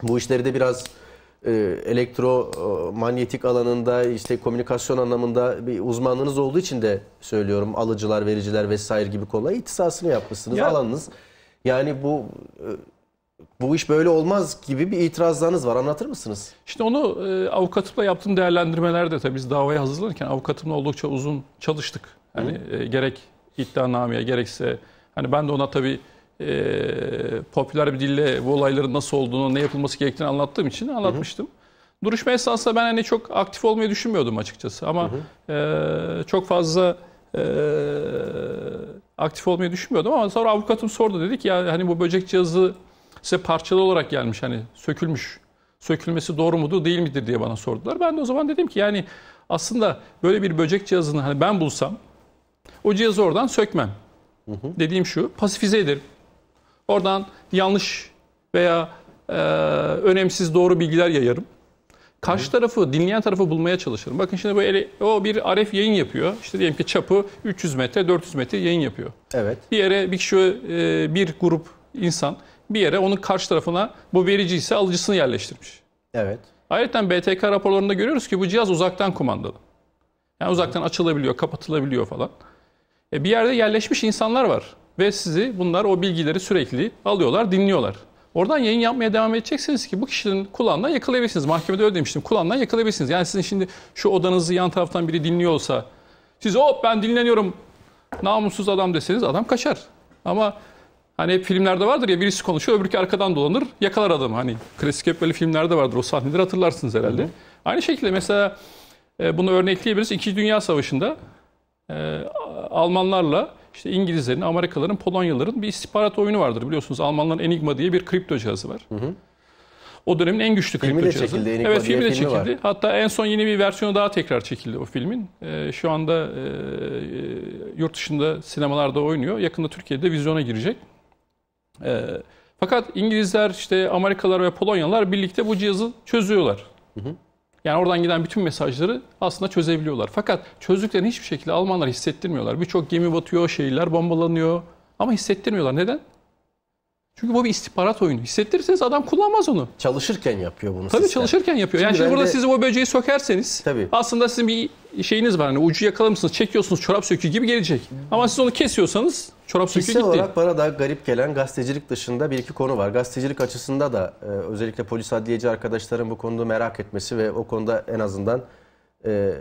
S1: bu işleri de biraz e, elektromanyetik alanında işte komünikasyon anlamında bir uzmanlığınız olduğu için de söylüyorum alıcılar vericiler vesaire gibi kolay ihtisasını yapmışsınız ya. alanınız yani bu e, bu iş böyle olmaz gibi bir itirazlarınız var. Anlatır mısınız?
S2: İşte onu e, avukatımla yaptığım değerlendirmelerde tabii biz davaya hazırlanırken avukatımla oldukça uzun çalıştık. Yani e, gerek iddianameye gerekse hani ben de ona tabii e, popüler bir dille bu olayların nasıl olduğunu, ne yapılması gerektiğini anlattığım için anlatmıştım. Hı hı. Duruşma esnasında ben hani çok aktif olmayı düşünmüyordum açıkçası ama E, çok fazla e, aktif olmayı düşünmüyordum ama sonra avukatım sordu dedi ki ya hani bu böcek cihazı size parçalı olarak gelmiş hani sökülmüş. Sökülmesi doğru mudur değil midir diye bana sordular. Ben de o zaman dedim ki yani aslında böyle bir böcek cihazını hani ben bulsam o cihazı oradan sökmem. Hı hı. Dediğim şu pasifize ederim. Oradan yanlış veya e, önemsiz doğru bilgiler yayarım. Karşı hı. tarafı, dinleyen tarafı bulmaya çalışırım. Bakın şimdi böyle o bir RF yayın yapıyor. İşte diyelim ki çapı 300 metre, 400 metre yayın yapıyor. Evet. Bir yere bir kişi, e, bir grup insan bir yere onun karşı tarafına bu verici ise alıcısını yerleştirmiş. Evet. Ayrıca BTK raporlarında görüyoruz ki bu cihaz uzaktan kumandalı. Yani uzaktan açılabiliyor, kapatılabiliyor falan. E bir yerde yerleşmiş insanlar var ve sizi bunlar o bilgileri sürekli alıyorlar, dinliyorlar. Oradan yayın yapmaya devam edeceksiniz ki bu kişinin kulağından yakalayabilirsiniz. Mahkemede öyle demiştim. Kulağından yakalayabilirsiniz. Yani sizin şimdi şu odanızı yan taraftan biri dinliyor olsa siz hop ben dinleniyorum namussuz adam deseniz adam kaçar. Ama Hani hep filmlerde vardır ya birisi konuşuyor öbürkü arkadan dolanır yakalar adamı. Hani klasik hep böyle filmlerde vardır o sahneleri hatırlarsınız herhalde. Hı hı. Aynı şekilde mesela e, bunu örnekleyebiliriz. İkinci Dünya Savaşı'nda e, Almanlarla işte İngilizlerin, Amerikalıların, Polonyalıların bir istihbarat oyunu vardır biliyorsunuz. Almanların Enigma diye bir kripto cihazı var. Hı hı. O dönemin en güçlü filmi kripto cihazı. Çekildi, evet filmi de çekildi. Var. Hatta en son yeni bir versiyonu daha tekrar çekildi o filmin. E, şu anda e, e yurt dışında sinemalarda oynuyor. Yakında Türkiye'de vizyona girecek. E, fakat İngilizler, işte Amerikalılar ve Polonyalılar birlikte bu cihazı çözüyorlar. Hı hı. Yani oradan giden bütün mesajları aslında çözebiliyorlar. Fakat çözdüklerini hiçbir şekilde Almanlar hissettirmiyorlar. Birçok gemi batıyor, şeyler bombalanıyor ama hissettirmiyorlar. Neden? Çünkü bu bir istihbarat oyunu. Hissettirirseniz adam kullanmaz onu. Çalışırken yapıyor bunu. Tabii sizden. çalışırken yapıyor. Şimdi yani şimdi burada de... siz o böceği sökerseniz tabii. aslında sizin bir şeyiniz var. Hani ucu yakalamışsınız, çekiyorsunuz çorap söküğü gibi gelecek. Hmm. Ama siz onu kesiyorsanız çorap söküğü gitti. olarak
S1: bana da garip gelen gazetecilik dışında bir iki konu var. Gazetecilik açısında da e, özellikle polis adliyeci arkadaşların bu konuda merak etmesi ve o konuda en azından e,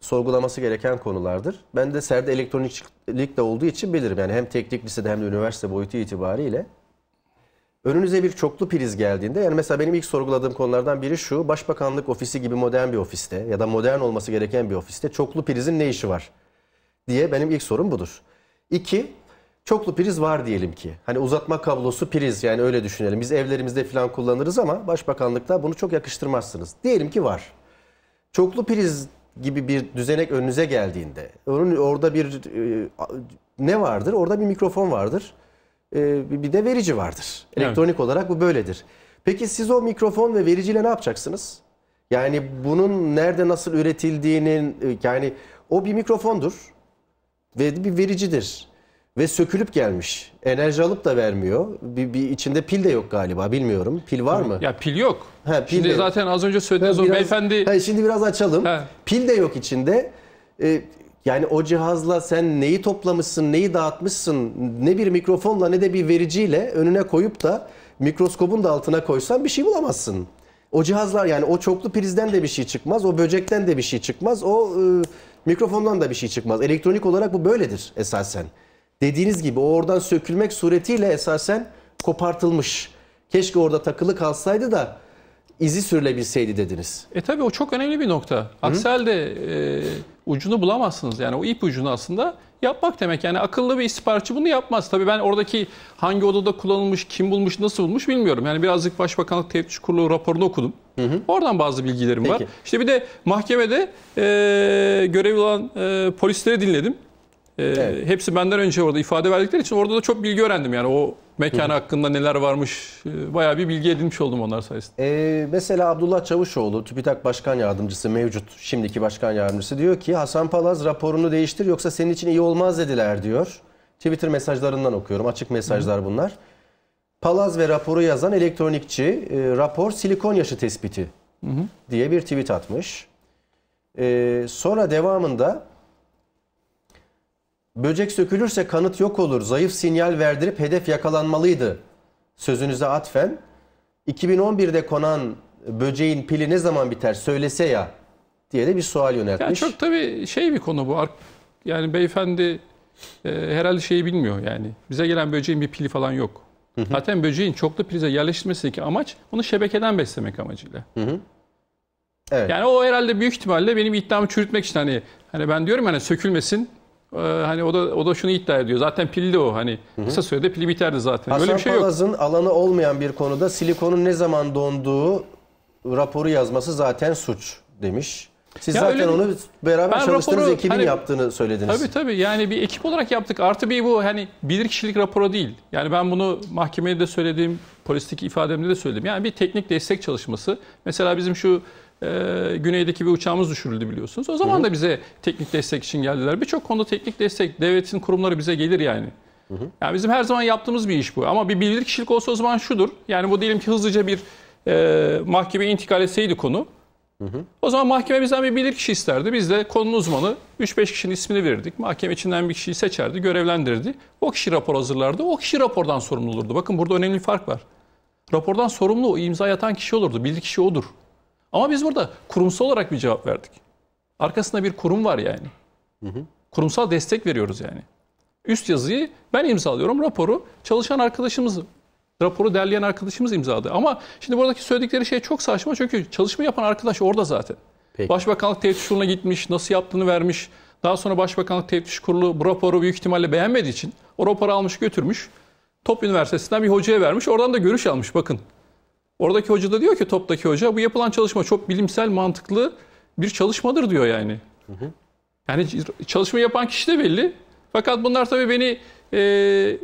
S1: sorgulaması gereken konulardır. Ben de serde elektronikçilik de olduğu için bilirim. Yani hem teknik lisede hem de üniversite boyutu itibariyle Önünüze bir çoklu priz geldiğinde yani mesela benim ilk sorguladığım konulardan biri şu. Başbakanlık ofisi gibi modern bir ofiste ya da modern olması gereken bir ofiste çoklu prizin ne işi var diye benim ilk sorum budur. İki, çoklu priz var diyelim ki. Hani uzatma kablosu priz yani öyle düşünelim. Biz evlerimizde falan kullanırız ama başbakanlıkta bunu çok yakıştırmazsınız. Diyelim ki var. Çoklu priz gibi bir düzenek önünüze geldiğinde onun orada bir e, ne vardır? Orada bir mikrofon vardır. E, bir de verici vardır. Elektronik evet. olarak bu böyledir. Peki siz o mikrofon ve vericiyle ne yapacaksınız? Yani bunun nerede nasıl üretildiğinin e, yani o bir mikrofondur ve bir vericidir ve sökülüp gelmiş. Enerji alıp da vermiyor. Bir, bir içinde pil de yok galiba bilmiyorum. Pil var mı?
S2: Ya pil yok. Ha, pil şimdi de zaten yok. az önce söylediğiniz ha, biraz, o beyefendi...
S1: Ha, şimdi biraz açalım. Ha. Pil de yok içinde. Ee, yani o cihazla sen neyi toplamışsın, neyi dağıtmışsın ne bir mikrofonla ne de bir vericiyle önüne koyup da mikroskobun da altına koysan bir şey bulamazsın. O cihazlar yani o çoklu prizden de bir şey çıkmaz, o böcekten de bir şey çıkmaz, o e, mikrofondan da bir şey çıkmaz. Elektronik olarak bu böyledir esasen. Dediğiniz gibi o oradan sökülmek suretiyle esasen kopartılmış. Keşke orada takılı kalsaydı da izi sürülebilseydi dediniz.
S2: E tabii o çok önemli bir nokta. Aksi halde e, ucunu bulamazsınız. Yani o ip ucunu aslında yapmak demek. Yani akıllı bir istihbaratçı bunu yapmaz. Tabii ben oradaki hangi odada kullanılmış, kim bulmuş, nasıl bulmuş bilmiyorum. Yani birazcık Başbakanlık Teftiş Kurulu raporunu okudum. Hı hı. Oradan bazı bilgilerim Peki. var. İşte bir de mahkemede e, görevli olan e, polisleri dinledim. E, evet. Hepsi benden önce orada ifade verdikleri için orada da çok bilgi öğrendim. Yani o mekan hakkında neler varmış e, bayağı bir bilgi edinmiş oldum onlar sayesinde.
S1: E, mesela Abdullah Çavuşoğlu, TÜBİTAK Başkan Yardımcısı mevcut, şimdiki Başkan Yardımcısı diyor ki Hasan Palaz raporunu değiştir yoksa senin için iyi olmaz dediler diyor. Twitter mesajlarından okuyorum. Açık mesajlar Hı. bunlar. Palaz ve raporu yazan elektronikçi e, rapor silikon yaşı tespiti Hı. diye bir tweet atmış. E, sonra devamında Böcek sökülürse kanıt yok olur. Zayıf sinyal verdirip hedef yakalanmalıydı. Sözünüze atfen. 2011'de konan böceğin pili ne zaman biter söylese ya diye de bir sual yöneltmiş.
S2: Yani çok tabii şey bir konu bu. Yani beyefendi e, herhalde şeyi bilmiyor yani. Bize gelen böceğin bir pili falan yok. Hı hı. Zaten böceğin çoklu prize yerleştirmesindeki amaç onu şebekeden beslemek amacıyla. Hı hı. Evet. Yani o herhalde büyük ihtimalle benim iddiamı çürütmek için hani hani ben diyorum hani sökülmesin ee, hani o da o da şunu iddia ediyor. Zaten pilli o hani kısa sürede pili biterdi zaten. Hasan Öyle bir şey yok.
S1: Palaz'ın alanı olmayan bir konuda silikonun ne zaman donduğu raporu yazması zaten suç demiş. Siz Ya zaten öyle- onu beraber Ben çalıştığınız raporu- ekibin hani- yaptığını söylediniz. Tabii
S2: tabii yani bir ekip olarak yaptık. Artı bir bu hani kişilik raporu değil. Yani ben bunu mahkemede de söylediğim, polisteki ifademde de söyledim. Yani bir teknik destek çalışması. Mesela bizim şu e, güneydeki bir uçağımız düşürüldü biliyorsunuz. O zaman hı hı. da bize teknik destek için geldiler. Birçok konuda teknik destek, devletin kurumları bize gelir yani. Hı hı. Yani bizim her zaman yaptığımız bir iş bu. Ama bir bilir kişilik olsa o zaman şudur. Yani bu diyelim ki hızlıca bir e, mahkemeye intikal etseydi konu. Hı hı. O zaman mahkeme bizden bir bilir kişi isterdi. Biz de konunun uzmanı 3-5 kişinin ismini verirdik. Mahkeme içinden bir kişiyi seçerdi, görevlendirirdi. O kişi rapor hazırlardı. O kişi rapordan sorumlu olurdu. Bakın burada önemli bir fark var. Rapordan sorumlu o imza atan kişi olurdu. Bilir kişi odur. Ama biz burada kurumsal olarak bir cevap verdik. Arkasında bir kurum var yani. Hı hı. Kurumsal destek veriyoruz yani. Üst yazıyı ben imzalıyorum. Raporu çalışan arkadaşımız, raporu derleyen arkadaşımız imzaladı. Ama şimdi buradaki söyledikleri şey çok saçma. Çünkü çalışma yapan arkadaş orada zaten. Peki. Başbakanlık teftiş kuruluna gitmiş, nasıl yaptığını vermiş. Daha sonra Başbakanlık Teftiş Kurulu bu raporu büyük ihtimalle beğenmediği için o raporu almış götürmüş. Top Üniversitesi'nden bir hocaya vermiş. Oradan da görüş almış bakın. Oradaki hoca da diyor ki toptaki hoca bu yapılan çalışma çok bilimsel mantıklı bir çalışmadır diyor yani. Hı hı. Yani çalışma yapan kişi de belli. Fakat bunlar tabii beni e,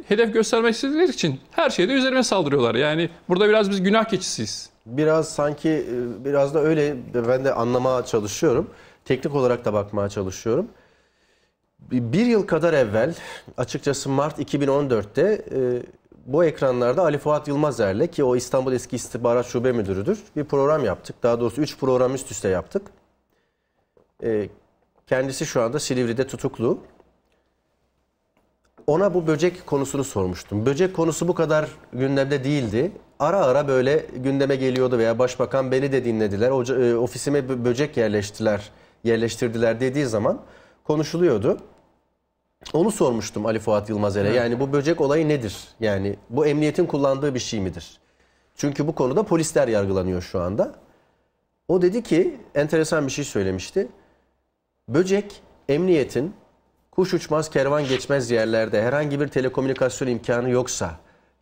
S2: hedef göstermek istedikleri için her şeyde üzerime saldırıyorlar. Yani burada biraz biz günah keçisiyiz.
S1: Biraz sanki e, biraz da öyle ben de anlamaya çalışıyorum. Teknik olarak da bakmaya çalışıyorum. Bir yıl kadar evvel açıkçası Mart 2014'te e, bu ekranlarda Ali Fuat Yılmazer'le ki o İstanbul Eski İstihbarat Şube Müdürü'dür bir program yaptık. Daha doğrusu 3 program üst üste yaptık. E, kendisi şu anda Silivri'de tutuklu. Ona bu böcek konusunu sormuştum. Böcek konusu bu kadar gündemde değildi. Ara ara böyle gündeme geliyordu veya başbakan beni de dinlediler. Oca, e, ofisime böcek yerleştiler, yerleştirdiler dediği zaman konuşuluyordu. Onu sormuştum Ali Fuat Yılmazer'e. Evet. Yani bu böcek olayı nedir? Yani bu emniyetin kullandığı bir şey midir? Çünkü bu konuda polisler yargılanıyor şu anda. O dedi ki enteresan bir şey söylemişti. Böcek emniyetin kuş uçmaz kervan geçmez yerlerde herhangi bir telekomünikasyon imkanı yoksa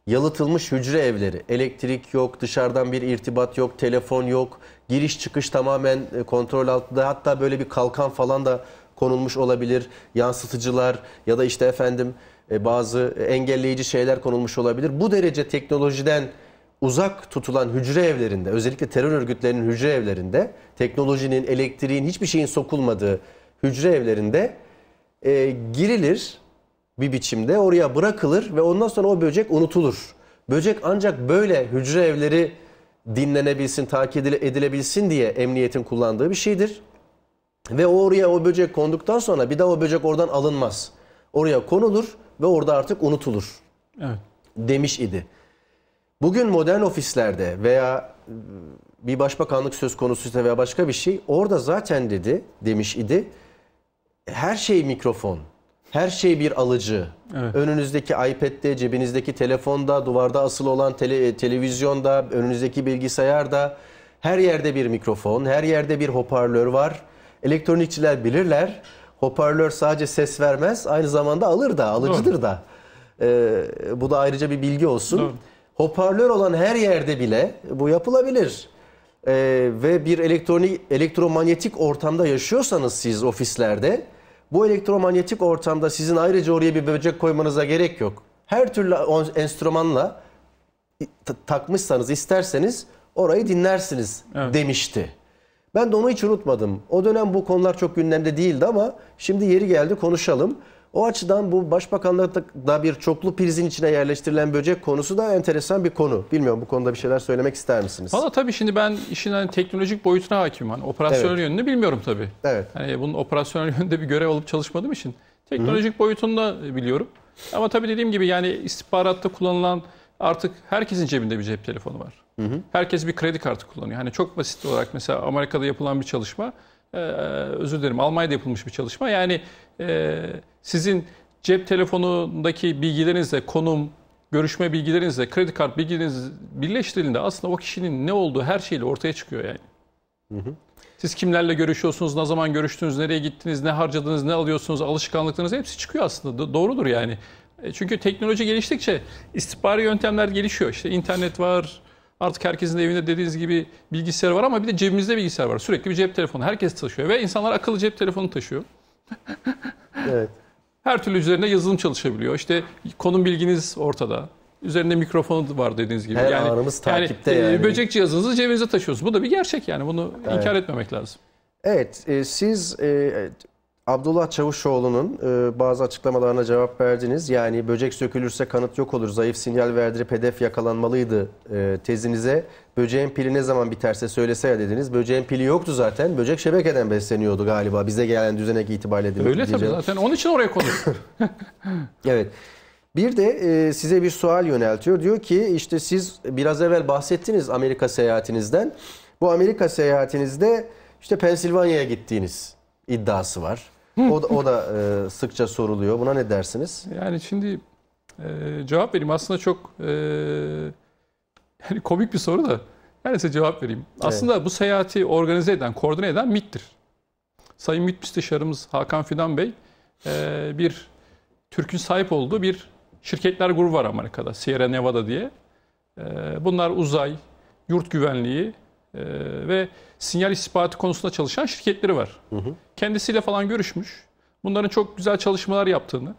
S1: yalıtılmış hücre evleri elektrik yok dışarıdan bir irtibat yok telefon yok giriş çıkış tamamen e, kontrol altında hatta böyle bir kalkan falan da konulmuş olabilir. Yansıtıcılar ya da işte efendim e, bazı engelleyici şeyler konulmuş olabilir. Bu derece teknolojiden uzak tutulan hücre evlerinde özellikle terör örgütlerinin hücre evlerinde teknolojinin, elektriğin hiçbir şeyin sokulmadığı hücre evlerinde e, girilir bir biçimde oraya bırakılır ve ondan sonra o böcek unutulur. Böcek ancak böyle hücre evleri dinlenebilsin, takip edilebilsin diye emniyetin kullandığı bir şeydir. Ve oraya o böcek konduktan sonra bir daha o böcek oradan alınmaz. Oraya konulur ve orada artık unutulur. Evet. Demiş idi. Bugün modern ofislerde veya ıı, bir başbakanlık söz konusuysa veya başka bir şey orada zaten dedi demiş idi. Her şey mikrofon. Her şey bir alıcı. Evet. Önünüzdeki iPad'de, cebinizdeki telefonda, duvarda asılı olan tele, e, televizyonda, önünüzdeki bilgisayarda her yerde bir mikrofon, her yerde bir hoparlör var. Elektronikçiler bilirler. Hoparlör sadece ses vermez. Aynı zamanda alır da, alıcıdır Doğru. da. Ee, bu da ayrıca bir bilgi olsun. Doğru. Hoparlör olan her yerde bile bu yapılabilir. Ee, ve bir elektronik elektromanyetik ortamda yaşıyorsanız siz ofislerde bu elektromanyetik ortamda sizin ayrıca oraya bir böcek koymanıza gerek yok. Her türlü enstrümanla takmışsanız isterseniz orayı dinlersiniz evet. demişti. Ben de onu hiç unutmadım. O dönem bu konular çok gündemde değildi ama şimdi yeri geldi konuşalım. O açıdan bu başbakanlıkta bir çoklu prizin içine yerleştirilen böcek konusu da enteresan bir konu. Bilmiyorum bu konuda bir şeyler söylemek ister misiniz? Valla
S2: tabii şimdi ben işin hani teknolojik boyutuna hakim. Hani operasyonel evet. yönünü bilmiyorum tabii. Evet. Hani bunun operasyonel [laughs] yönünde bir görev alıp çalışmadığım için teknolojik Hı. boyutunu da biliyorum. Ama tabii dediğim gibi yani istihbaratta kullanılan artık herkesin cebinde bir cep telefonu var. Hı hı. Herkes bir kredi kartı kullanıyor. Hani çok basit olarak mesela Amerika'da yapılan bir çalışma, e, özür dilerim Almanya'da yapılmış bir çalışma. Yani e, sizin cep telefonundaki bilgilerinizle konum, görüşme bilgilerinizle kredi kart bilgileriniz birleştirildiğinde aslında o kişinin ne olduğu her şeyle ortaya çıkıyor yani. Hı hı. Siz kimlerle görüşüyorsunuz, ne zaman görüştünüz, nereye gittiniz, ne harcadınız, ne alıyorsunuz, alışkanlıklarınız hepsi çıkıyor aslında. Doğrudur yani. E, çünkü teknoloji geliştikçe istihbari yöntemler gelişiyor. İşte internet var, artık herkesin evinde dediğiniz gibi bilgisayar var ama bir de cebimizde bilgisayar var. Sürekli bir cep telefonu herkes taşıyor ve insanlar akıllı cep telefonu taşıyor. [laughs] evet. Her türlü üzerinde yazılım çalışabiliyor. İşte konum bilginiz ortada. Üzerinde mikrofonu var dediğiniz gibi. Her yani, anımız takipte yani, e, yani. Böcek cihazınızı cebinize taşıyorsunuz. Bu da bir gerçek yani bunu evet. inkar etmemek lazım. Evet, e, siz e,
S1: Abdullah Çavuşoğlu'nun e, bazı açıklamalarına cevap verdiniz. Yani böcek sökülürse kanıt yok olur, zayıf sinyal verdirip hedef yakalanmalıydı e, tezinize. Böceğin pili ne zaman biterse söylese ya dediniz. Böceğin pili yoktu zaten. Böcek şebekeden besleniyordu galiba bize gelen düzenek itibariyle. Öyle diyeceğim. tabii zaten
S2: onun için oraya koyduk.
S1: [laughs] [laughs] evet. Bir de e, size bir sual yöneltiyor. Diyor ki işte siz biraz evvel bahsettiniz Amerika seyahatinizden. Bu Amerika seyahatinizde işte Pensilvanya'ya gittiğiniz iddiası var. O da, o da e, sıkça soruluyor. Buna ne dersiniz? Yani şimdi
S2: e, cevap vereyim. Aslında çok e, yani komik bir soru da. Yani size cevap vereyim. Evet. Aslında bu seyahati organize eden, koordine eden MIT'tir. Sayın MIT Müsteşarımız Hakan Fidan Bey e, bir Türk'ün sahip olduğu bir şirketler grubu var Amerika'da. Sierra Nevada diye. E, bunlar uzay, yurt güvenliği, ee, ve sinyal istihbaratı konusunda çalışan şirketleri var. Hı hı. Kendisiyle falan görüşmüş. Bunların çok güzel çalışmalar yaptığını,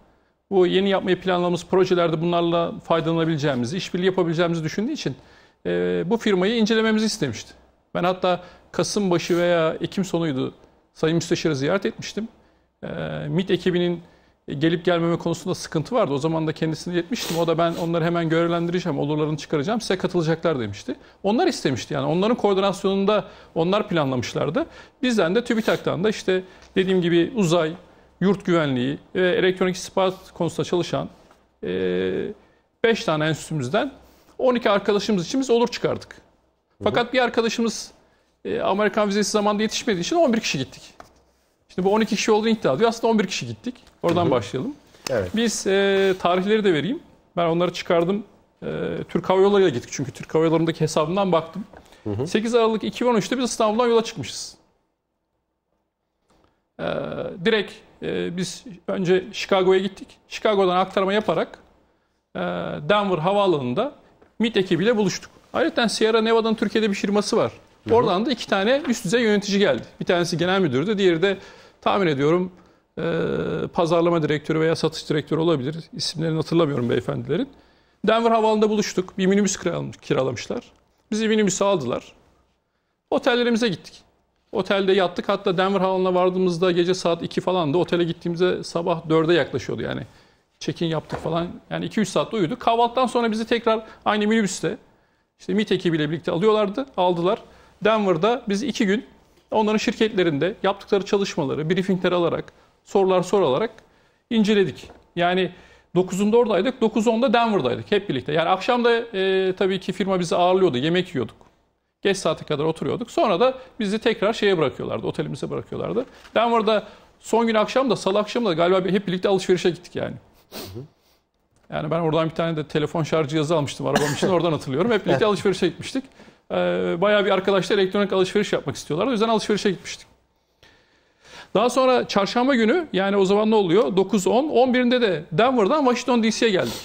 S2: bu yeni yapmayı planladığımız projelerde bunlarla faydalanabileceğimizi, işbirliği yapabileceğimizi düşündüğü için e, bu firmayı incelememizi istemişti. Ben hatta Kasım başı veya Ekim sonuydu Sayın Müsteşar'ı ziyaret etmiştim. E, MİT ekibinin e, gelip gelmeme konusunda sıkıntı vardı. O zaman da kendisini yetmiştim. O da ben onları hemen görevlendireceğim, olurlarını çıkaracağım, size katılacaklar demişti. Onlar istemişti yani. Onların koordinasyonunda onlar planlamışlardı. Bizden de TÜBİTAK'tan da işte dediğim gibi uzay, yurt güvenliği ve elektronik istihbarat konusunda çalışan 5 e, tane enstitümüzden 12 arkadaşımız için biz olur çıkardık. Fakat bir arkadaşımız e, Amerikan vizesi zamanında yetişmediği için 11 kişi gittik. Şimdi bu 12 kişi olduğunu iddia ediyor. Aslında 11 kişi gittik. Oradan Hı-hı. başlayalım. Evet. Biz e, tarihleri de vereyim. Ben onları çıkardım. E, Türk Hava Yolları'yla gittik. Çünkü Türk Hava Yolları'ndaki hesabından baktım. Hı-hı. 8 Aralık 2013'te biz İstanbul'dan yola çıkmışız. E, direkt e, biz önce Chicago'ya gittik. Chicago'dan aktarma yaparak e, Denver Havaalanı'nda MIT ekibiyle buluştuk. Ayrıca Sierra Nevada'nın Türkiye'de bir firması var. Hı-hı. Oradan da iki tane üst düzey yönetici geldi. Bir tanesi genel müdürdü, diğeri de tahmin ediyorum e, pazarlama direktörü veya satış direktörü olabilir. İsimlerini hatırlamıyorum beyefendilerin. Denver Havalimanı'nda buluştuk. Bir minibüs kiralamışlar. Bizi minibüse aldılar. Otellerimize gittik. Otelde yattık. Hatta Denver Havalimanı'na vardığımızda gece saat 2 falan da otele gittiğimizde sabah 4'e yaklaşıyordu yani. Check-in yaptık falan. Yani 2-3 saatte uyuduk. Kahvaltıdan sonra bizi tekrar aynı minibüste işte MİT ekibiyle birlikte alıyorlardı. Aldılar. Denver'da biz 2 gün Onların şirketlerinde yaptıkları çalışmaları, briefingleri alarak, sorular sorularak inceledik. Yani 9'unda oradaydık, 9-10'da Denver'daydık hep birlikte. Yani akşam da e, tabii ki firma bizi ağırlıyordu, yemek yiyorduk. Geç saate kadar oturuyorduk. Sonra da bizi tekrar şeye bırakıyorlardı, otelimize bırakıyorlardı. Denver'da son gün akşam da, salı akşam da galiba hep birlikte alışverişe gittik yani. Yani ben oradan bir tane de telefon şarj cihazı almıştım arabam için oradan hatırlıyorum. Hep birlikte [laughs] alışverişe gitmiştik e, bayağı bir arkadaşlar elektronik alışveriş yapmak istiyorlar. O yüzden alışverişe gitmiştik. Daha sonra çarşamba günü yani o zaman ne oluyor? 9-10, 11'inde de Denver'dan Washington DC'ye geldik.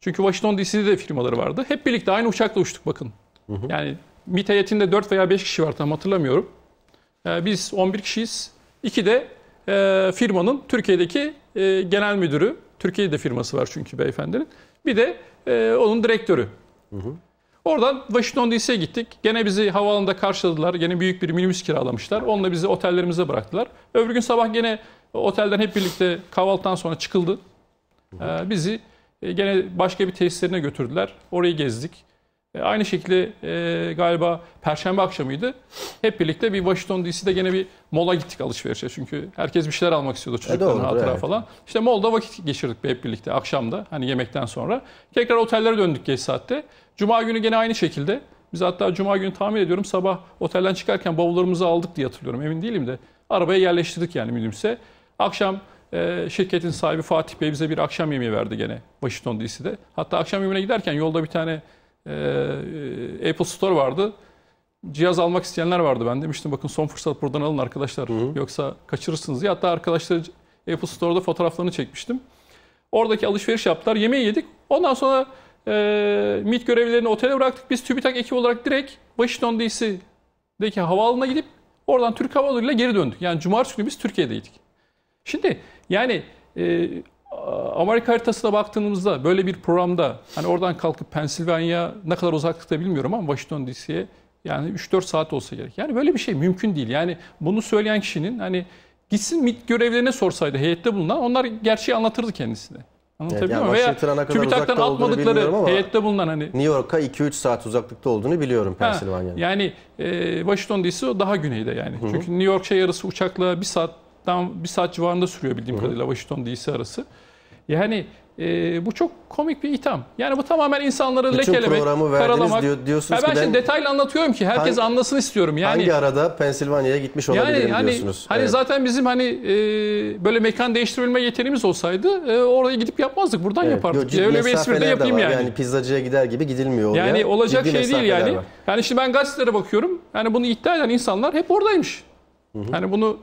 S2: Çünkü Washington DC'de de firmaları vardı. Hep birlikte aynı uçakla uçtuk bakın. Hı hı. Yani MİT heyetinde 4 veya 5 kişi var tam hatırlamıyorum. Ee, biz 11 kişiyiz. İki de e, firmanın Türkiye'deki e, genel müdürü. Türkiye'de firması var çünkü beyefendinin. Bir de e, onun direktörü. Hı hı. Oradan Washington DC'ye gittik. Gene bizi havaalanında karşıladılar. Gene büyük bir minibüs kiralamışlar. Onunla bizi otellerimize bıraktılar. Öbür gün sabah gene otelden hep birlikte kahvaltıdan sonra çıkıldı. Ee, bizi e, gene başka bir tesislerine götürdüler. Orayı gezdik. E, aynı şekilde e, galiba perşembe akşamıydı. Hep birlikte bir Washington DC'de gene bir mola gittik alışverişe. Çünkü herkes bir şeyler almak istiyordu e, çocukların e hatıra evet. falan. İşte molda vakit geçirdik hep birlikte akşamda hani yemekten sonra. Tekrar otellere döndük geç saatte. Cuma günü gene aynı şekilde. Biz hatta cuma günü tahmin ediyorum sabah otelden çıkarken bavullarımızı aldık diye hatırlıyorum. Emin değilim de arabaya yerleştirdik yani minibüse. Akşam e, şirketin sahibi Fatih Bey bize bir akşam yemeği verdi gene Washington DC'de. Hatta akşam yemeğine giderken yolda bir tane ee, e, Apple Store vardı. Cihaz almak isteyenler vardı. Ben demiştim bakın son fırsat buradan alın arkadaşlar. Hı hı. Yoksa kaçırırsınız diye. Hatta arkadaşlar Apple Store'da fotoğraflarını çekmiştim. Oradaki alışveriş yaptılar. Yemeği yedik. Ondan sonra e, MIT görevlilerini otele bıraktık. Biz TÜBİTAK ekibi olarak direkt Washington DC'deki havaalanına gidip oradan Türk Hava Yolları'yla geri döndük. Yani cumartesi günü biz Türkiye'deydik. Şimdi yani e, ee, Amerika haritasına baktığımızda böyle bir programda hani oradan kalkıp Pensilvanya ne kadar uzaklıkta bilmiyorum ama Washington DC'ye yani 3-4 saat olsa gerek. Yani böyle bir şey mümkün değil. Yani bunu söyleyen kişinin hani gitsin MIT görevlerine sorsaydı heyette bulunan onlar gerçeği anlatırdı kendisine.
S1: Anlatabiliyor yani, muyum? Veya TÜBİTAK'tan atmadıkları heyette bulunan hani. New York'a 2-3 saat uzaklıkta olduğunu biliyorum Pensilvanya'nın.
S2: Yani e, Washington DC daha güneyde yani. Hı-hı. Çünkü New York şey yarısı uçakla 1 saat tam bir saat civarında sürüyor bildiğim Hı-hı. kadarıyla Washington DC arası. Yani e, bu çok komik bir itham. Yani bu tamamen insanları Bütün e, lekelemek, programı verdiniz karalamak. Diyor, diyorsunuz ha, ben şimdi detaylı anlatıyorum ki herkes hangi, anlasın istiyorum. Yani hangi
S1: arada Pensilvanya'ya gitmiş olabilirim yani, hani, diyorsunuz. Hani evet.
S2: zaten bizim hani e, böyle mekan değiştirilme yeteneğimiz olsaydı e, oraya gidip yapmazdık. Buradan evet, yapardık. Yo, Öyle bir espri de yapayım yani. yani.
S1: Pizzacıya gider gibi gidilmiyor oraya. Yani olacak Giddi şey değil yani. Var.
S2: Yani şimdi ben gazetelere bakıyorum. Yani bunu iddia eden insanlar hep oradaymış. Hı hı. Yani bunu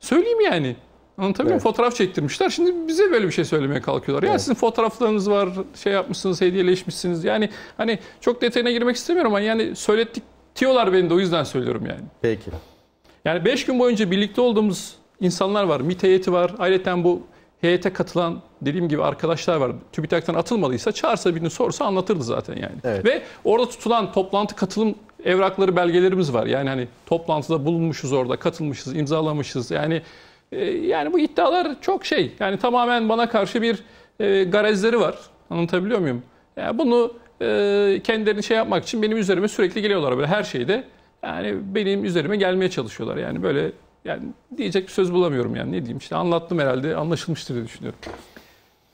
S2: söyleyeyim yani. Anlatabiliyor evet. Fotoğraf çektirmişler. Şimdi bize böyle bir şey söylemeye kalkıyorlar. Ya evet. sizin fotoğraflarınız var, şey yapmışsınız, hediyeleşmişsiniz. Yani hani çok detayına girmek istemiyorum ama yani söylettik diyorlar beni de o yüzden söylüyorum yani. Peki. Yani 5 gün boyunca birlikte olduğumuz insanlar var. MİT heyeti var. Ayrıca bu heyete katılan dediğim gibi arkadaşlar var. TÜBİTAK'tan atılmalıysa çağırsa birini sorsa anlatırdı zaten yani. Evet. Ve orada tutulan toplantı katılım evrakları belgelerimiz var. Yani hani toplantıda bulunmuşuz orada, katılmışız, imzalamışız. Yani ee, yani bu iddialar çok şey. Yani tamamen bana karşı bir e, garezleri var. Anlatabiliyor muyum? Yani bunu e, kendilerini şey yapmak için benim üzerime sürekli geliyorlar böyle her şeyde. Yani benim üzerime gelmeye çalışıyorlar. Yani böyle yani diyecek bir söz bulamıyorum yani ne diyeyim işte anlattım herhalde anlaşılmıştır diye düşünüyorum.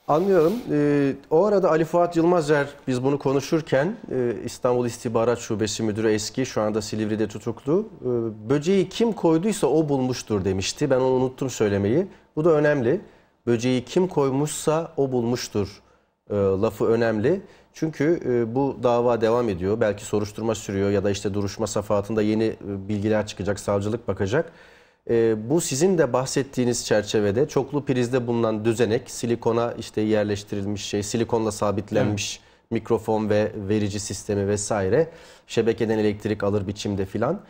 S1: Anlıyorum. Ee, o arada Ali Fuat Yılmazer biz bunu konuşurken e, İstanbul İstihbarat Şubesi Müdürü eski şu anda Silivri'de tutuklu. E, böceği kim koyduysa o bulmuştur demişti. Ben onu unuttum söylemeyi. Bu da önemli. Böceği kim koymuşsa o bulmuştur e, lafı önemli. Çünkü e, bu dava devam ediyor. Belki soruşturma sürüyor ya da işte duruşma safahatında yeni e, bilgiler çıkacak, savcılık bakacak. E, bu sizin de bahsettiğiniz çerçevede çoklu prizde bulunan düzenek silikona işte yerleştirilmiş şey silikonla sabitlenmiş evet. mikrofon ve verici sistemi vesaire şebekeden elektrik alır biçimde filan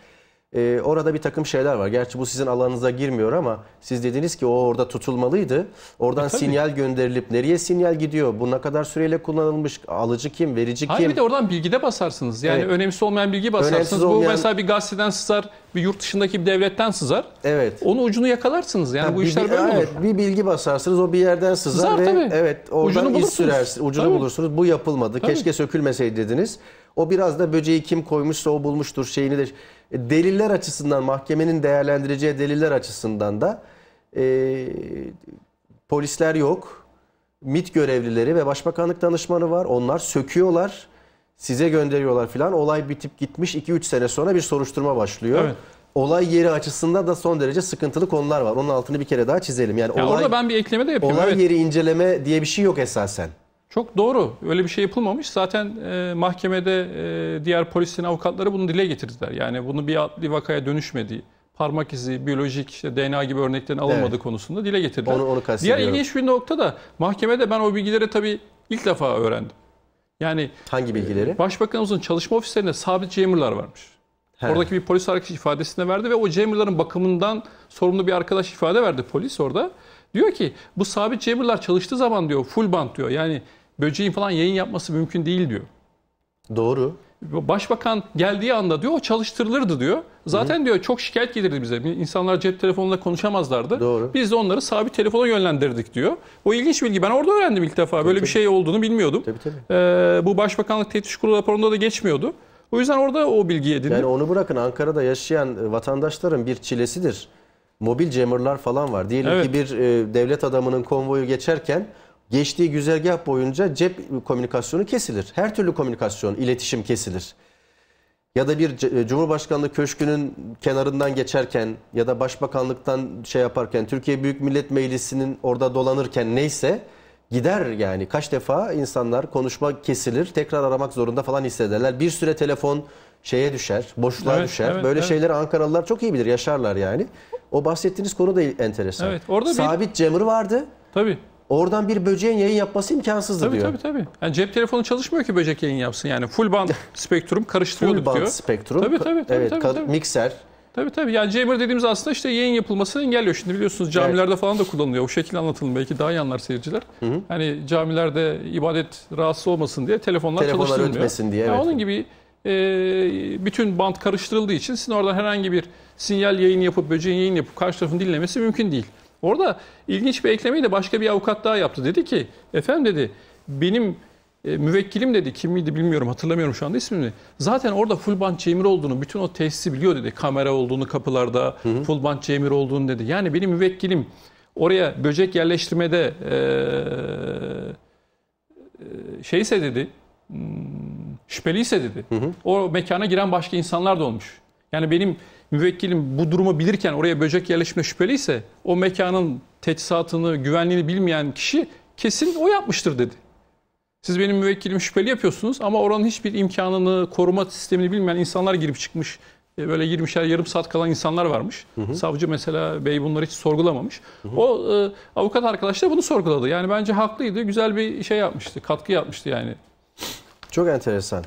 S1: e, orada bir takım şeyler var. Gerçi bu sizin alanınıza girmiyor ama siz dediniz ki o orada tutulmalıydı. Oradan e, sinyal gönderilip nereye sinyal gidiyor? Bu ne kadar süreyle kullanılmış? Alıcı kim? Verici Hayır, kim? Hayır bir de
S2: oradan bilgide basarsınız. Yani evet. önemsiz olmayan bilgi basarsınız. Olmayan... Bu mesela bir gazeteden sızar, bir yurt dışındaki bir devletten sızar. Evet. Onun ucunu yakalarsınız. Yani, yani bu bir, işler böyle evet,
S1: olur. bir bilgi basarsınız o bir yerden sızar, sızar ve tabii. evet oradan ucunu iz sürersiniz. Ucunu tabii. bulursunuz. Bu yapılmadı. Tabii. Keşke sökülmeseydi dediniz. O biraz da böceği kim koymuşsa o bulmuştur şeyini de e, deliller açısından mahkemenin değerlendireceği deliller açısından da e, polisler yok. MIT görevlileri ve başbakanlık danışmanı var. Onlar söküyorlar. Size gönderiyorlar filan. Olay bitip gitmiş 2-3 sene sonra bir soruşturma başlıyor. Evet olay yeri açısından da son derece sıkıntılı konular var. Onun altını bir kere daha çizelim. Yani ya olay, orada ben
S2: bir ekleme de yapayım. Olay evet.
S1: yeri inceleme diye bir şey yok esasen.
S2: Çok doğru. Öyle bir şey yapılmamış. Zaten e, mahkemede e, diğer polisin avukatları bunu dile getirdiler. Yani bunu bir adli vakaya dönüşmediği, parmak izi, biyolojik, işte DNA gibi örneklerin alınmadığı evet. konusunda dile getirdiler. Onu, onu diğer ilginç bir nokta da mahkemede ben o bilgileri tabii ilk defa öğrendim. Yani hangi e, bilgileri? Başbakanımızın çalışma ofislerinde sabit Cemurlar varmış. He. Oradaki bir polis arkadaş ifadesinde verdi ve o Cemurların bakımından sorumlu bir arkadaş ifade verdi polis orada. Diyor ki bu sabit chamberlar çalıştığı zaman diyor full band diyor. Yani böceğin falan yayın yapması mümkün değil diyor. Doğru. Başbakan geldiği anda diyor o çalıştırılırdı diyor. Zaten Hı. diyor çok şikayet gelirdi bize. İnsanlar cep telefonunda konuşamazlardı. Doğru. Biz de onları sabit telefona yönlendirdik diyor. O ilginç bilgi. Ben orada öğrendim ilk defa. Tabii, Böyle tabii. bir şey olduğunu bilmiyordum. Tabii, tabii. Ee, bu Başbakanlık Teftiş Kurulu raporunda da geçmiyordu. O yüzden orada o bilgiyi edindim. Yani
S1: onu bırakın Ankara'da yaşayan vatandaşların bir çilesidir mobil jammerlar falan var. Diyelim evet. ki bir e, devlet adamının konvoyu geçerken geçtiği güzergah boyunca cep komünikasyonu kesilir. Her türlü komünikasyon, iletişim kesilir. Ya da bir e, Cumhurbaşkanlığı köşkünün kenarından geçerken ya da başbakanlıktan şey yaparken Türkiye Büyük Millet Meclisi'nin orada dolanırken neyse gider yani. Kaç defa insanlar konuşma kesilir, tekrar aramak zorunda falan hissederler. Bir süre telefon şeye düşer, boşluğa evet, düşer. Evet, Böyle evet. şeyleri Ankaralılar çok iyi bilir, yaşarlar yani. O bahsettiğiniz konu da enteresan. Evet, orada Sabit bir... Cemr vardı. Tabii. Oradan bir böceğin yayın yapması imkansızdı tabii, diyor. Tabii
S2: tabii. Yani cep telefonu çalışmıyor ki böcek yayın yapsın. Yani full band [laughs] spektrum karıştırıyorduk full band spektrum. Tabii tabii. tabii evet, tabii,
S1: tabii. mikser.
S2: Tabii tabii. Yani jammer dediğimiz aslında işte yayın yapılmasını engelliyor. Şimdi biliyorsunuz camilerde evet. falan da kullanılıyor. O şekilde anlatılın belki daha iyi anlar seyirciler. Hı hı. Hani camilerde ibadet rahatsız olmasın diye telefonlar, telefonlar çalıştırılmıyor. Telefonlar ötmesin diye. Yani evet. Onun gibi e, bütün bant karıştırıldığı için sizin oradan herhangi bir sinyal yayın yapıp böceğin yayın yapıp karşı tarafın dinlemesi mümkün değil. Orada ilginç bir eklemeyi de başka bir avukat daha yaptı. Dedi ki efendim dedi benim e, müvekkilim dedi kim miydi bilmiyorum hatırlamıyorum şu anda ismini. Zaten orada full band çemir olduğunu bütün o tesisi biliyor dedi. Kamera olduğunu kapılarda hı hı. full band çemir olduğunu dedi. Yani benim müvekkilim oraya böcek yerleştirmede e, e şeyse dedi şüpheliyse dedi. Hı hı. O mekana giren başka insanlar da olmuş. Yani benim müvekkilim bu durumu bilirken oraya böcek yerleşimine şüpheliyse o mekanın teçhizatını, güvenliğini bilmeyen kişi kesin o yapmıştır dedi. Siz benim müvekkilim şüpheli yapıyorsunuz ama oranın hiçbir imkanını, koruma sistemini bilmeyen insanlar girip çıkmış. E, böyle girmişler yarım saat kalan insanlar varmış. Hı hı. Savcı mesela bey bunları hiç sorgulamamış. Hı hı. O e, avukat arkadaş da bunu sorguladı. Yani bence haklıydı. Güzel bir şey yapmıştı. Katkı yapmıştı yani
S1: çok enteresan.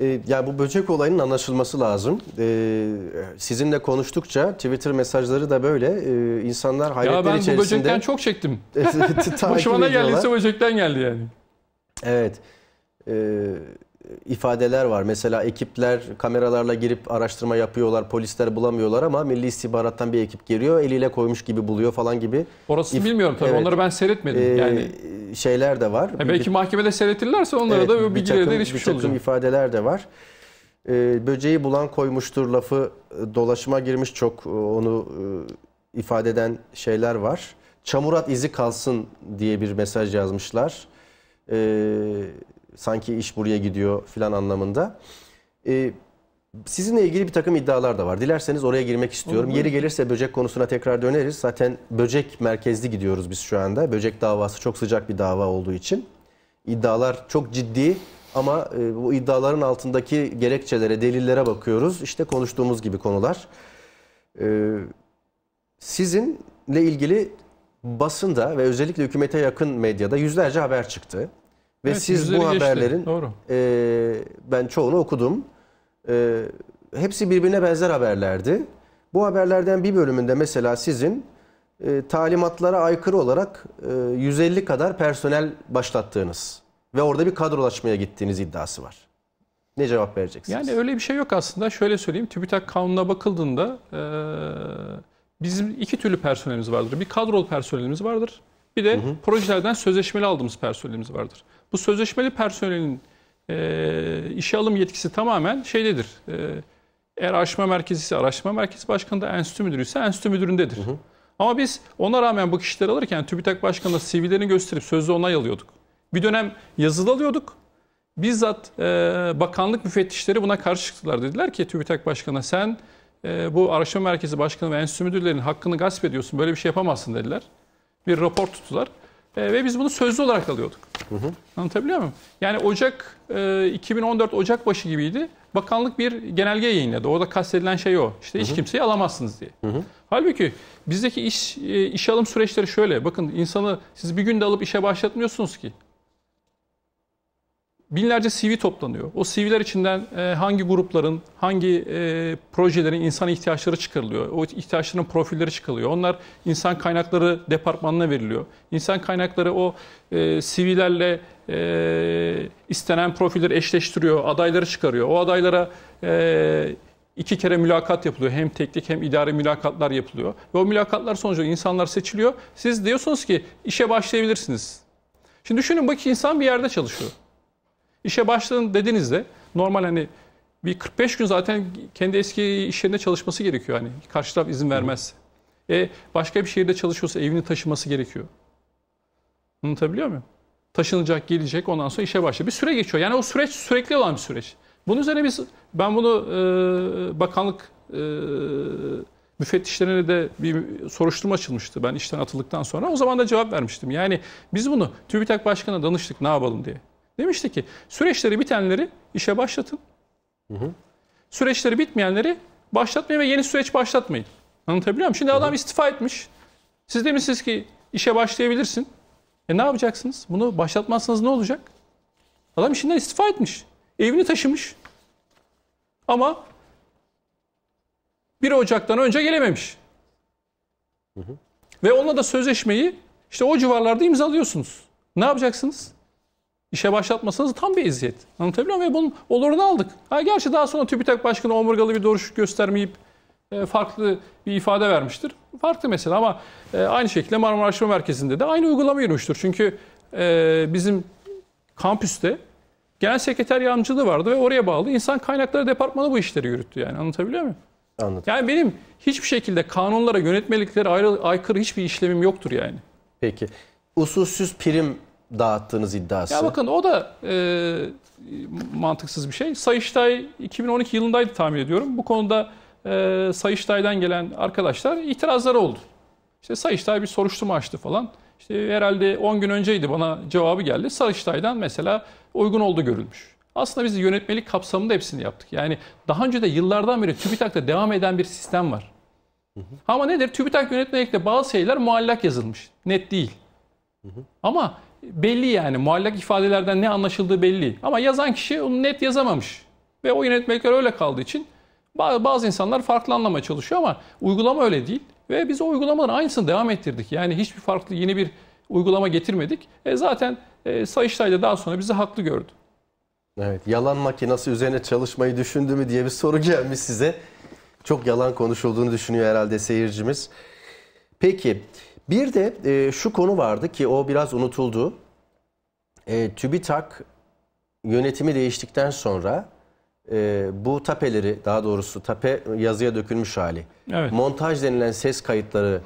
S1: E, ee, yani bu böcek olayının anlaşılması lazım. E, ee, sizinle konuştukça Twitter mesajları da böyle. E, insanlar hayretler içerisinde... Ya ben içerisinde... bu böcekten çok
S2: çektim. [laughs] [laughs] Başıma ne geldiyse böcekten geldi yani.
S1: Evet. E, ifadeler var. Mesela ekipler kameralarla girip araştırma yapıyorlar. Polisler bulamıyorlar ama Milli İstihbarat'tan bir ekip geliyor. Eliyle koymuş gibi buluyor falan gibi.
S2: Orasını İf- bilmiyorum tabii. Evet. Onları ben seyretmedim. E, yani şeyler de var. E belki bir, mahkemede seyretirlerse onlara evet, da o bilgilere de erişmiş olacak. Bir takım
S1: ifadeler de var. E, böceği bulan koymuştur lafı e, dolaşıma girmiş çok e, onu e, ifade eden şeyler var. Çamurat izi kalsın diye bir mesaj yazmışlar. E, sanki iş buraya gidiyor filan anlamında. E, Sizinle ilgili bir takım iddialar da var. Dilerseniz oraya girmek istiyorum. Olur. Yeri gelirse böcek konusuna tekrar döneriz. Zaten böcek merkezli gidiyoruz biz şu anda. Böcek davası çok sıcak bir dava olduğu için. İddialar çok ciddi ama e, bu iddiaların altındaki gerekçelere, delillere bakıyoruz. İşte konuştuğumuz gibi konular. E, sizinle ilgili basında ve özellikle hükümete yakın medyada yüzlerce haber çıktı. Ve evet, siz bu haberlerin Doğru. E, ben çoğunu okudum e, hepsi birbirine benzer haberlerdi. Bu haberlerden bir bölümünde mesela sizin e, talimatlara aykırı olarak e, 150 kadar personel başlattığınız ve orada bir kadrolaşmaya gittiğiniz iddiası var. Ne cevap vereceksiniz? Yani
S2: öyle bir şey yok aslında. Şöyle söyleyeyim. TÜBİTAK kanununa bakıldığında e, bizim iki türlü personelimiz vardır. Bir kadrol personelimiz vardır. Bir de hı hı. projelerden sözleşmeli aldığımız personelimiz vardır. Bu sözleşmeli personelin e, işe alım yetkisi tamamen şeydedir. E, eğer araştırma merkezi ise araştırma merkezi başkanı da enstitü müdürü ise enstitü müdüründedir. Hı hı. Ama biz ona rağmen bu kişileri alırken TÜBİTAK Başkanı'na CV'lerini gösterip sözlü onay alıyorduk. Bir dönem yazılı alıyorduk. Bizzat e, bakanlık müfettişleri buna karşı çıktılar. Dediler ki TÜBİTAK Başkanı'na sen e, bu araştırma merkezi başkanı ve enstitü müdürlerinin hakkını gasp ediyorsun. Böyle bir şey yapamazsın dediler. Bir rapor tuttular. E, ve biz bunu sözlü olarak alıyorduk. Hı hı. Anlatabiliyor muyum? Yani Ocak e, 2014 Ocak başı gibiydi. Bakanlık bir genelge yayınladı. Orada kastedilen şey o. İşte hı hı. hiç kimseyi alamazsınız diye. Hı hı. Halbuki bizdeki iş e, işe alım süreçleri şöyle. Bakın insanı siz bir günde alıp işe başlatmıyorsunuz ki binlerce CV toplanıyor. O CV'ler içinden e, hangi grupların, hangi e, projelerin insan ihtiyaçları çıkarılıyor. O ihtiyaçların profilleri çıkarılıyor. Onlar insan kaynakları departmanına veriliyor. İnsan kaynakları o e, CV'lerle e, istenen profilleri eşleştiriyor, adayları çıkarıyor. O adaylara iki kere mülakat yapılıyor. Hem teknik hem idari mülakatlar yapılıyor. Ve o mülakatlar sonucu insanlar seçiliyor. Siz diyorsunuz ki işe başlayabilirsiniz. Şimdi düşünün bak insan bir yerde çalışıyor. İşe başladın dediğinizde normal hani bir 45 gün zaten kendi eski iş yerinde çalışması gerekiyor. Hani karşı taraf izin vermez. E, başka bir şehirde çalışıyorsa evini taşıması gerekiyor. Anlatabiliyor muyum? Taşınacak, gelecek ondan sonra işe başlıyor. Bir süre geçiyor. Yani o süreç sürekli olan bir süreç. Bunun üzerine biz, ben bunu e, bakanlık e, müfettişlerine de bir soruşturma açılmıştı. Ben işten atıldıktan sonra o zaman da cevap vermiştim. Yani biz bunu TÜBİTAK Başkanı'na danıştık ne yapalım diye. Demişti ki süreçleri bitenleri işe başlatın. Hı hı. Süreçleri bitmeyenleri başlatmayın ve yeni süreç başlatmayın. Anlatabiliyor muyum? Şimdi adam hı hı. istifa etmiş. Siz demişsiniz ki işe başlayabilirsin. E ne yapacaksınız? Bunu başlatmazsanız ne olacak? Adam işinden istifa etmiş. Evini taşımış. Ama 1 Ocak'tan önce gelememiş. Hı hı. Ve onunla da sözleşmeyi işte o civarlarda imzalıyorsunuz. Ne yapacaksınız? İşe başlatmasanız tam bir eziyet. Anlatabiliyor muyum? Ve bunun olurunu aldık. Ha, gerçi daha sonra TÜBİTAK Başkanı omurgalı bir duruş göstermeyip e, farklı bir ifade vermiştir. Farklı mesela, ama e, aynı şekilde Marmara Araştırma Merkezi'nde de aynı uygulama yürümüştür. Çünkü e, bizim kampüste genel sekreter yardımcılığı vardı ve oraya bağlı insan kaynakları departmanı bu işleri yürüttü yani anlatabiliyor muyum? Anladım. Yani benim hiçbir şekilde kanunlara, yönetmeliklere ayrı, aykırı hiçbir işlemim yoktur yani.
S1: Peki. Usulsüz prim dağıttığınız iddiası. Ya
S2: bakın o da e, mantıksız bir şey. Sayıştay 2012 yılındaydı tahmin ediyorum. Bu konuda e, Sayıştay'dan gelen arkadaşlar itirazları oldu. İşte Sayıştay bir soruşturma açtı falan. İşte herhalde 10 gün önceydi bana cevabı geldi. Sayıştay'dan mesela uygun oldu görülmüş. Aslında biz yönetmelik kapsamında hepsini yaptık. Yani daha önce de yıllardan beri TÜBİTAK'ta devam eden bir sistem var. Hı hı. Ama nedir? TÜBİTAK yönetmelikte bazı şeyler muallak yazılmış. Net değil. Hı hı. Ama belli yani. Muallak ifadelerden ne anlaşıldığı belli. Ama yazan kişi onu net yazamamış. Ve o yönetmelikler öyle kaldığı için bazı insanlar farklı anlamaya çalışıyor ama uygulama öyle değil. Ve biz o uygulamaların aynısını devam ettirdik. Yani hiçbir farklı yeni bir uygulama getirmedik. E zaten e, Sayıştay da daha sonra bizi haklı gördü.
S1: Evet, yalan makinesi üzerine çalışmayı düşündü mü diye bir soru gelmiş size. Çok yalan konuşulduğunu düşünüyor herhalde seyircimiz. Peki, bir de e, şu konu vardı ki o biraz unutuldu. E, TÜBİTAK yönetimi değiştikten sonra e, bu tapeleri daha doğrusu tape yazıya dökülmüş hali. Evet. Montaj denilen ses kayıtları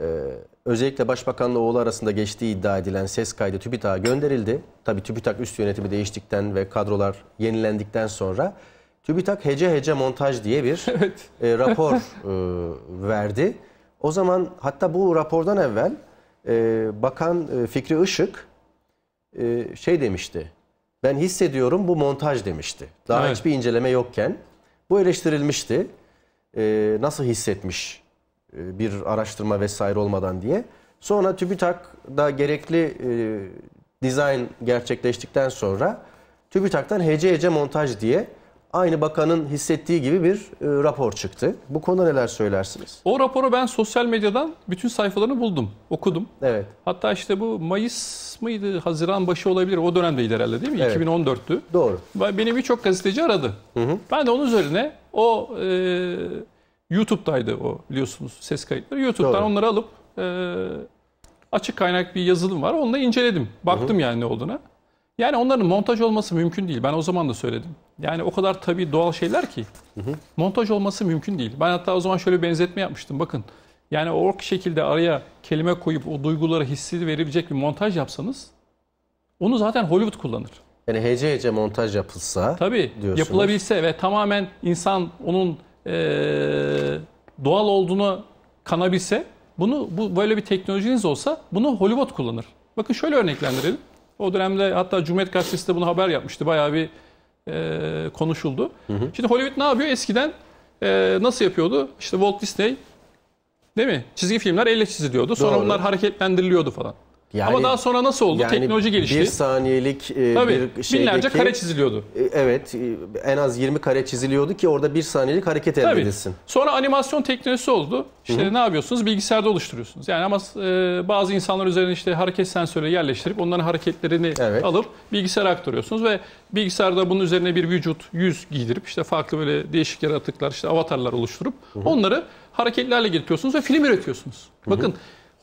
S1: e, özellikle başbakanla oğlu arasında geçtiği iddia edilen ses kaydı TÜBİTAK'a gönderildi. Tabi TÜBİTAK üst yönetimi değiştikten ve kadrolar yenilendikten sonra TÜBİTAK hece hece montaj diye bir [laughs] evet. e, rapor e, verdi. O zaman hatta bu rapordan evvel e, Bakan e, Fikri Işık e, şey demişti. Ben hissediyorum bu montaj demişti. Daha evet. hiçbir inceleme yokken. Bu eleştirilmişti. E, nasıl hissetmiş e, bir araştırma vesaire olmadan diye. Sonra TÜBİTAK'da gerekli e, dizayn gerçekleştikten sonra TÜBİTAK'tan hece hece montaj diye aynı bakanın hissettiği gibi bir e, rapor çıktı. Bu konuda neler söylersiniz?
S2: O raporu ben sosyal medyadan bütün sayfalarını buldum, okudum. Evet. Hatta işte bu Mayıs mıydı, Haziran başı olabilir. O dönemdeydi herhalde değil mi? Evet. 2014'tü. Doğru. Beni birçok gazeteci aradı. Hı hı. Ben de onun üzerine o e, YouTube'daydı o biliyorsunuz ses kayıtları. YouTube'dan Doğru. onları alıp e, açık kaynak bir yazılım var. Onunla inceledim. Baktım hı hı. yani ne olduğuna. Yani onların montaj olması mümkün değil. Ben o zaman da söyledim. Yani o kadar tabii doğal şeyler ki hı hı. montaj olması mümkün değil. Ben hatta o zaman şöyle benzetme yapmıştım. Bakın yani ork şekilde araya kelime koyup o duyguları hissi verebilecek bir montaj yapsanız onu zaten Hollywood kullanır. Yani hece
S1: hece montaj yapılsa tabii, diyorsunuz.
S2: yapılabilse ve tamamen insan onun e, doğal olduğunu kanabilse bunu bu böyle bir teknolojiniz olsa bunu Hollywood kullanır. Bakın şöyle örneklendirelim. O dönemde hatta Cumhuriyet Gazetesi de bunu haber yapmıştı. Bayağı bir e, konuşuldu. Hı hı. Şimdi Hollywood ne yapıyor? Eskiden e, nasıl yapıyordu? İşte Walt Disney değil mi? Çizgi filmler elle çiziliyordu. Sonra Doğru. bunlar hareketlendiriliyordu falan. Yani, Ama daha sonra nasıl oldu? Yani Teknoloji gelişti. Bir saniyelik e, Tabii, bir şeydeki... Binlerce kare çiziliyordu.
S1: E, evet e, en az 20 kare çiziliyordu ki orada bir saniyelik hareket Tabii. elde edilsin.
S2: Sonra animasyon teknolojisi oldu. İşte Hı-hı. ne yapıyorsunuz? Bilgisayarda oluşturuyorsunuz. Yani ama e, bazı insanlar üzerine işte hareket sensörü yerleştirip onların hareketlerini evet. alıp bilgisayara aktarıyorsunuz ve bilgisayarda bunun üzerine bir vücut, yüz giydirip işte farklı böyle değişik yaratıklar, işte avatarlar oluşturup Hı-hı. onları hareketlerle getiriyorsunuz ve film üretiyorsunuz. Hı-hı. Bakın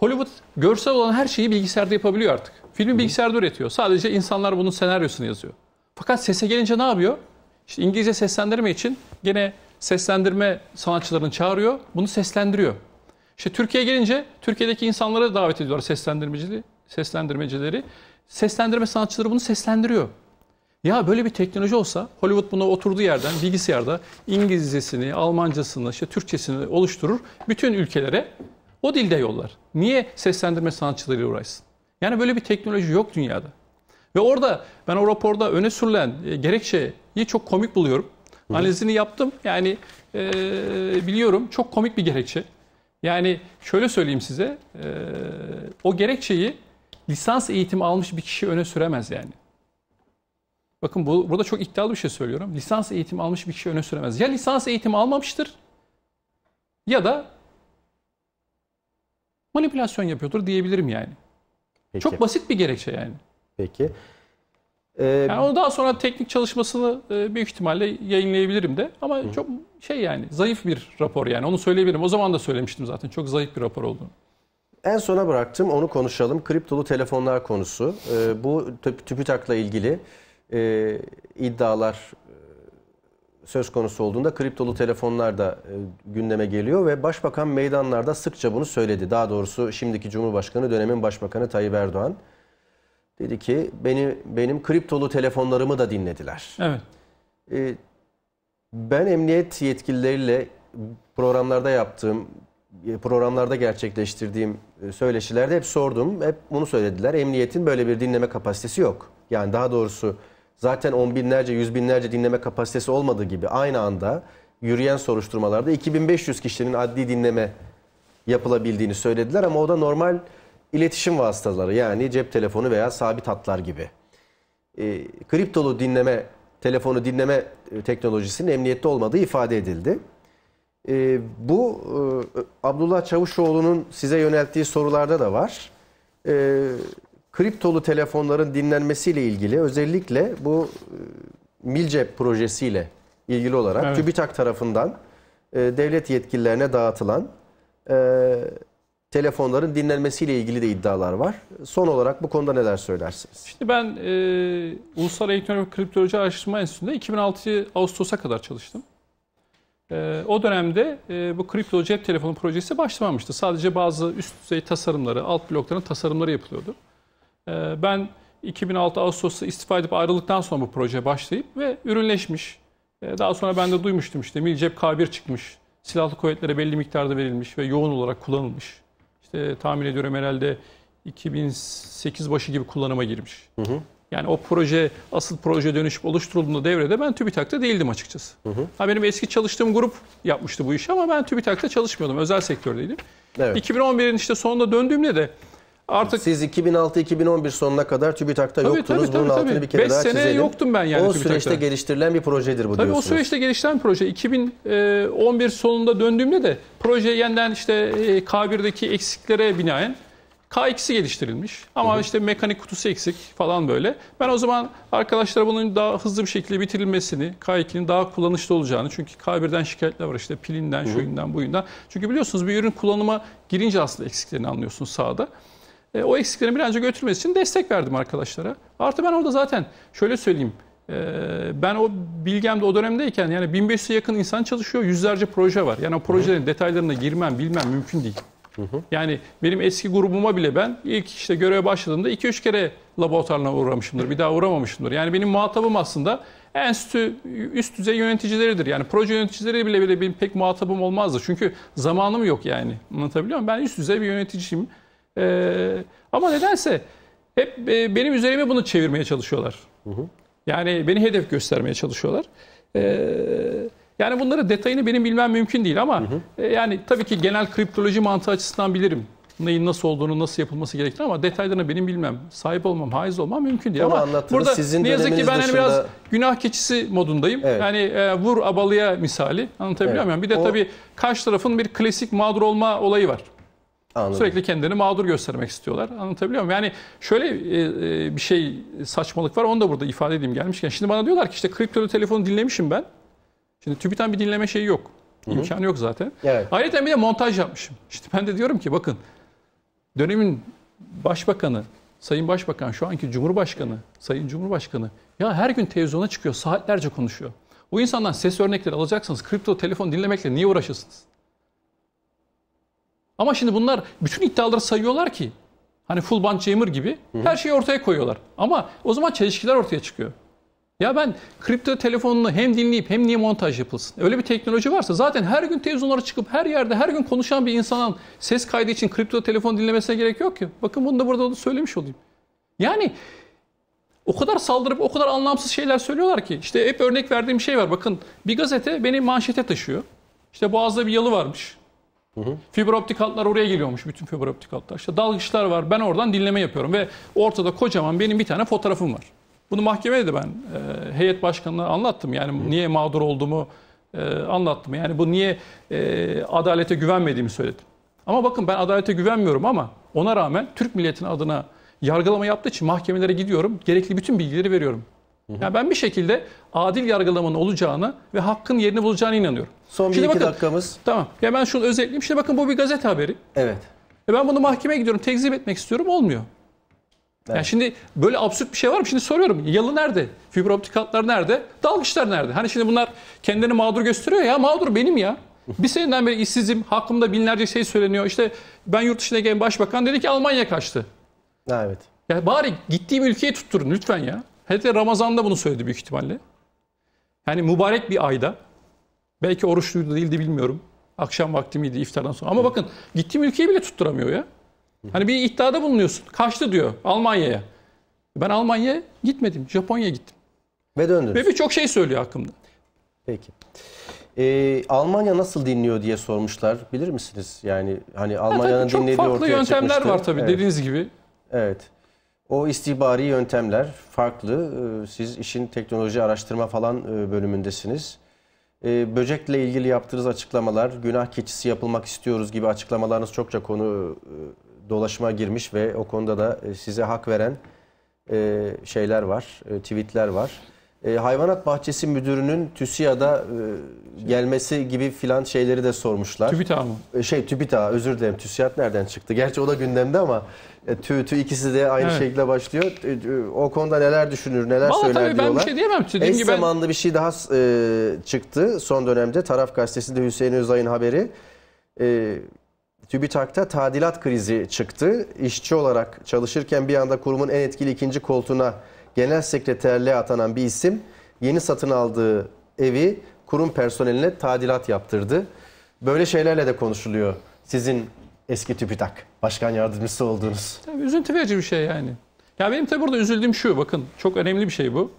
S2: Hollywood görsel olan her şeyi bilgisayarda yapabiliyor artık. Filmi bilgisayarda üretiyor. Sadece insanlar bunun senaryosunu yazıyor. Fakat sese gelince ne yapıyor? İşte İngilizce seslendirme için gene seslendirme sanatçılarını çağırıyor. Bunu seslendiriyor. İşte Türkiye'ye gelince Türkiye'deki insanları davet ediyorlar seslendirmeciliği, seslendirmecileri. Seslendirme sanatçıları bunu seslendiriyor. Ya böyle bir teknoloji olsa Hollywood bunu oturduğu yerden bilgisayarda İngilizcesini, Almancasını, işte Türkçesini oluşturur. Bütün ülkelere o dilde yollar. Niye seslendirme sanatçılarıyla uğraşsın? Yani böyle bir teknoloji yok dünyada. Ve orada ben o raporda öne sürülen e, gerekçeyi çok komik buluyorum. Hı. Analizini yaptım. Yani e, biliyorum çok komik bir gerekçe. Yani şöyle söyleyeyim size. E, o gerekçeyi lisans eğitimi almış bir kişi öne süremez yani. Bakın bu, burada çok iddialı bir şey söylüyorum. Lisans eğitimi almış bir kişi öne süremez. Ya lisans eğitimi almamıştır ya da manipülasyon yapıyordur diyebilirim yani. Peki. Çok basit bir gerekçe yani. Peki. Ee, yani onu daha sonra teknik çalışmasını e, büyük ihtimalle yayınlayabilirim de ama hı. çok şey yani zayıf bir rapor yani onu söyleyebilirim. O zaman da söylemiştim zaten çok zayıf bir rapor olduğunu.
S1: En sona bıraktım onu konuşalım. Kriptolu telefonlar konusu. Ee, bu TÜBİTAK'la ilgili e, iddialar söz konusu olduğunda kriptolu telefonlar da e, gündeme geliyor ve başbakan meydanlarda sıkça bunu söyledi. Daha doğrusu şimdiki Cumhurbaşkanı dönemin başbakanı Tayyip Erdoğan dedi ki beni benim kriptolu telefonlarımı da dinlediler. Evet. E, ben emniyet yetkilileriyle programlarda yaptığım e, programlarda gerçekleştirdiğim söyleşilerde hep sordum. Hep bunu söylediler. Emniyetin böyle bir dinleme kapasitesi yok. Yani daha doğrusu zaten on binlerce, yüz binlerce dinleme kapasitesi olmadığı gibi aynı anda yürüyen soruşturmalarda 2500 kişinin adli dinleme yapılabildiğini söylediler ama o da normal iletişim vasıtaları yani cep telefonu veya sabit hatlar gibi. E, kriptolu dinleme, telefonu dinleme e, teknolojisinin emniyette olmadığı ifade edildi. E, bu e, Abdullah Çavuşoğlu'nun size yönelttiği sorularda da var. E, kriptolu telefonların dinlenmesiyle ilgili özellikle bu e, Milcep projesiyle ilgili olarak evet. TÜBİTAK tarafından e, devlet yetkililerine dağıtılan e, telefonların dinlenmesiyle ilgili de iddialar var. Son olarak bu konuda neler söylersiniz?
S2: Şimdi ben e, Ulusal Elektronik Kriptoloji Araştırma Enstitüsü'nde 2006 Ağustos'a kadar çalıştım. E, o dönemde e, bu kripto cep telefonu projesi başlamamıştı. Sadece bazı üst düzey tasarımları, alt blokların tasarımları yapılıyordu. Ee, ben 2006 Ağustos'ta istifa edip ayrıldıktan sonra bu projeye başlayıp ve ürünleşmiş. Ee, daha sonra ben de duymuştum işte Milcep K1 çıkmış. Silahlı kuvvetlere belli miktarda verilmiş ve yoğun olarak kullanılmış. İşte tahmin ediyorum herhalde 2008 başı gibi kullanıma girmiş. Hı hı. Yani o proje asıl proje dönüşüp oluşturulduğunda devrede ben TÜBİTAK'ta değildim açıkçası. Hı hı. Ha benim eski çalıştığım grup yapmıştı bu işi ama ben TÜBİTAK'ta çalışmıyordum. Özel sektördeydim. Evet. 2011'in işte sonunda döndüğümde de Artık Siz 2006-2011 sonuna kadar TÜBİTAK'ta tabii, yoktunuz. Tabii, tabii, Bunun tabii. altını bir kere Beş daha sene çizelim. yoktum ben yani O TÜBİTAK'ta. süreçte
S1: geliştirilen bir projedir bu tabii diyorsunuz. Tabii o süreçte
S2: geliştirilen proje. 2011 e, sonunda döndüğümde de proje yeniden işte e, K1'deki eksiklere binaen K2'si geliştirilmiş. Ama işte mekanik kutusu eksik falan böyle. Ben o zaman arkadaşlara bunun daha hızlı bir şekilde bitirilmesini, K2'nin daha kullanışlı olacağını. Çünkü K1'den şikayetler var işte pilinden, şuyundan, buyundan. Çünkü biliyorsunuz bir ürün kullanıma girince aslında eksiklerini anlıyorsunuz sahada e, o eksiklerin bir an önce götürmesi için destek verdim arkadaşlara. Artı ben orada zaten şöyle söyleyeyim. E, ben o bilgemde o dönemdeyken yani 1500'e yakın insan çalışıyor. Yüzlerce proje var. Yani o projelerin Hı detaylarına girmem bilmem mümkün değil. Hı hı. Yani benim eski grubuma bile ben ilk işte göreve başladığımda 2-3 kere laboratuvarına uğramışımdır. Bir daha uğramamışımdır. Yani benim muhatabım aslında enstitü üst düzey yöneticileridir. Yani proje yöneticileri bile bile benim pek muhatabım olmazdı. Çünkü zamanım yok yani. Anlatabiliyor muyum? Ben üst düzey bir yöneticiyim. E, ama nedense hep e, benim üzerime bunu çevirmeye çalışıyorlar. Hı hı. Yani beni hedef göstermeye çalışıyorlar. Eee yani bunları detayını benim bilmem mümkün değil ama hı hı. E, yani tabii ki genel kriptoloji mantığı açısından bilirim. Neyin nasıl olduğunu, nasıl yapılması gerektiğini ama detaylarını benim bilmem, sahip olmam, haiz olmam mümkün değil. Onu ama burada sizin ne yazık ki ben hani dışında... biraz günah keçisi modundayım. Evet. Yani e, vur abalıya misali anlatabiliyor evet. muyum? Bir de o... tabii karşı tarafın bir klasik mağdur olma olayı var. Anladım. Sürekli kendini mağdur göstermek istiyorlar. Anlatabiliyor muyum? Yani şöyle e, e, bir şey saçmalık var. Onu da burada ifade edeyim gelmişken. Şimdi bana diyorlar ki işte kriptolu telefonu dinlemişim ben. Şimdi TÜBİTAN bir dinleme şeyi yok. Hı-hı. yok zaten. Evet. Ayrıca bir de montaj yapmışım. İşte ben de diyorum ki bakın dönemin başbakanı, sayın başbakan, şu anki cumhurbaşkanı, sayın cumhurbaşkanı ya her gün televizyona çıkıyor saatlerce konuşuyor. Bu insandan ses örnekleri alacaksanız Kripto telefon dinlemekle niye uğraşırsınız? Ama şimdi bunlar bütün iddiaları sayıyorlar ki hani full bunch jammer gibi her şeyi ortaya koyuyorlar. Ama o zaman çelişkiler ortaya çıkıyor. Ya ben kripto telefonunu hem dinleyip hem niye montaj yapılsın? Öyle bir teknoloji varsa zaten her gün televizyonlara çıkıp her yerde her gün konuşan bir insanın ses kaydı için kripto telefon dinlemesine gerek yok ki. Bakın bunu da burada da söylemiş olayım. Yani o kadar saldırıp o kadar anlamsız şeyler söylüyorlar ki. işte hep örnek verdiğim şey var. Bakın bir gazete beni manşete taşıyor. İşte boğazda bir yalı varmış. Hı hı. Fiber optik hatlar oraya geliyormuş bütün fiber optik hatlar. İşte dalgıçlar var ben oradan dinleme yapıyorum ve ortada kocaman benim bir tane fotoğrafım var. Bunu mahkemeye de ben e, heyet başkanına anlattım. Yani hı. niye mağdur olduğumu e, anlattım. Yani bu niye e, adalete güvenmediğimi söyledim. Ama bakın ben adalete güvenmiyorum ama ona rağmen Türk milletinin adına yargılama yaptığı için mahkemelere gidiyorum. Gerekli bütün bilgileri veriyorum. Hı hı. Yani ben bir şekilde adil yargılamanın olacağını ve hakkın yerini bulacağına inanıyorum. Son 1-2 dakikamız. Tamam. Ya ben şunu özetleyeyim. Şimdi bakın bu bir gazete haberi. Evet. E ben bunu mahkemeye gidiyorum. Tekzip etmek istiyorum. Olmuyor. Evet. Yani şimdi böyle absürt bir şey var mı? Şimdi soruyorum. Yalı nerede? Fiber optik hatlar nerede? Dalgıçlar nerede? Hani şimdi bunlar kendini mağdur gösteriyor ya. Mağdur benim ya. [laughs] Bir seneden beri işsizim. Hakkımda binlerce şey söyleniyor. İşte ben yurt dışına gelen başbakan dedi ki Almanya kaçtı. Evet. Ya bari gittiğim ülkeyi tutturun lütfen ya. Hatta Ramazan'da bunu söyledi büyük ihtimalle. Yani mübarek bir ayda Belki oruçluydu değildi bilmiyorum. Akşam vakti miydi iftardan sonra. Ama bakın gittiğim ülkeyi bile tutturamıyor ya. Hani bir iddiada bulunuyorsun. Kaçtı diyor Almanya'ya. Ben Almanya'ya gitmedim. Japonya'ya gittim. Ve döndünüz. Ve birçok şey söylüyor hakkımda. Peki.
S1: Ee, Almanya nasıl dinliyor diye sormuşlar. Bilir misiniz? Yani hani Almanya'nın ya dinlediği ortaya çıkmıştı. Çok farklı yöntemler var tabii evet. dediğiniz gibi. Evet. O istihbari yöntemler farklı. Ee, siz işin teknoloji araştırma falan e, bölümündesiniz e, böcekle ilgili yaptığınız açıklamalar, günah keçisi yapılmak istiyoruz gibi açıklamalarınız çokça konu e, dolaşıma girmiş ve o konuda da e, size hak veren e, şeyler var, e, tweetler var e, hayvanat bahçesi müdürünün TÜSİAD'a e, gelmesi gibi filan şeyleri de sormuşlar. TÜBİTA mı? E, şey TÜBİTA özür dilerim TÜSİAD nereden çıktı? Gerçi o da gündemde ama e, tü, tü ikisi de aynı evet. şekilde başlıyor. E, e, o konuda neler düşünür neler Vallahi söyler tabii diyorlar. ben bir şey diyemem. Dediğim Eş gibi zamanlı ben... bir şey daha e, çıktı son dönemde Taraf Gazetesi'nde Hüseyin Özay'ın haberi. E, TÜBİTAK'ta tadilat krizi çıktı. İşçi olarak çalışırken bir anda kurumun en etkili ikinci koltuğuna genel sekreterliğe atanan bir isim yeni satın aldığı evi kurum personeline tadilat yaptırdı. Böyle şeylerle de konuşuluyor sizin eski TÜBİTAK başkan yardımcısı olduğunuz.
S2: Tabii üzüntü verici bir şey yani. Ya benim tabii burada üzüldüğüm şu bakın çok önemli bir şey bu.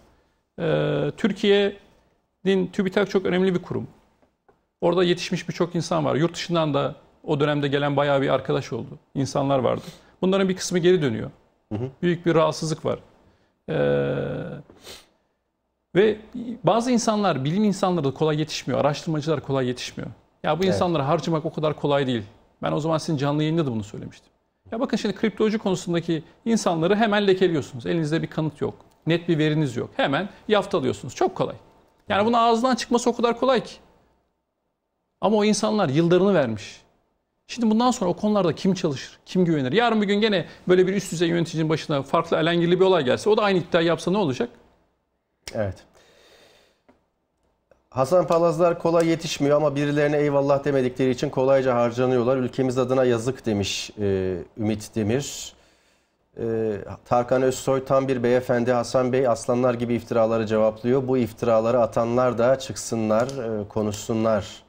S2: Ee, Türkiye'nin TÜBİTAK çok önemli bir kurum. Orada yetişmiş birçok insan var. Yurt dışından da o dönemde gelen bayağı bir arkadaş oldu. İnsanlar vardı. Bunların bir kısmı geri dönüyor. Hı hı. Büyük bir rahatsızlık var. Ee, ve bazı insanlar, bilim insanları da kolay yetişmiyor. Araştırmacılar kolay yetişmiyor. Ya bu evet. insanları harcamak o kadar kolay değil. Ben o zaman sizin canlı yayında da bunu söylemiştim. Ya bakın şimdi kriptoloji konusundaki insanları hemen lekeliyorsunuz. Elinizde bir kanıt yok. Net bir veriniz yok. Hemen yaftalıyorsunuz. Çok kolay. Yani bunu ağzından çıkması o kadar kolay ki. Ama o insanlar yıllarını vermiş. Şimdi bundan sonra o konularda kim çalışır, kim güvenir? Yarın bir gün gene böyle bir üst düzey yöneticinin başına farklı alengirli bir olay gelse o da aynı iddia yapsa ne olacak? Evet.
S1: Hasan Palazlar kolay yetişmiyor ama birilerine eyvallah demedikleri için kolayca harcanıyorlar. Ülkemiz adına yazık demiş e, Ümit Demir. E, Tarkan Özsoy tam bir beyefendi Hasan Bey aslanlar gibi iftiraları cevaplıyor. Bu iftiraları atanlar da çıksınlar, e, konuşsunlar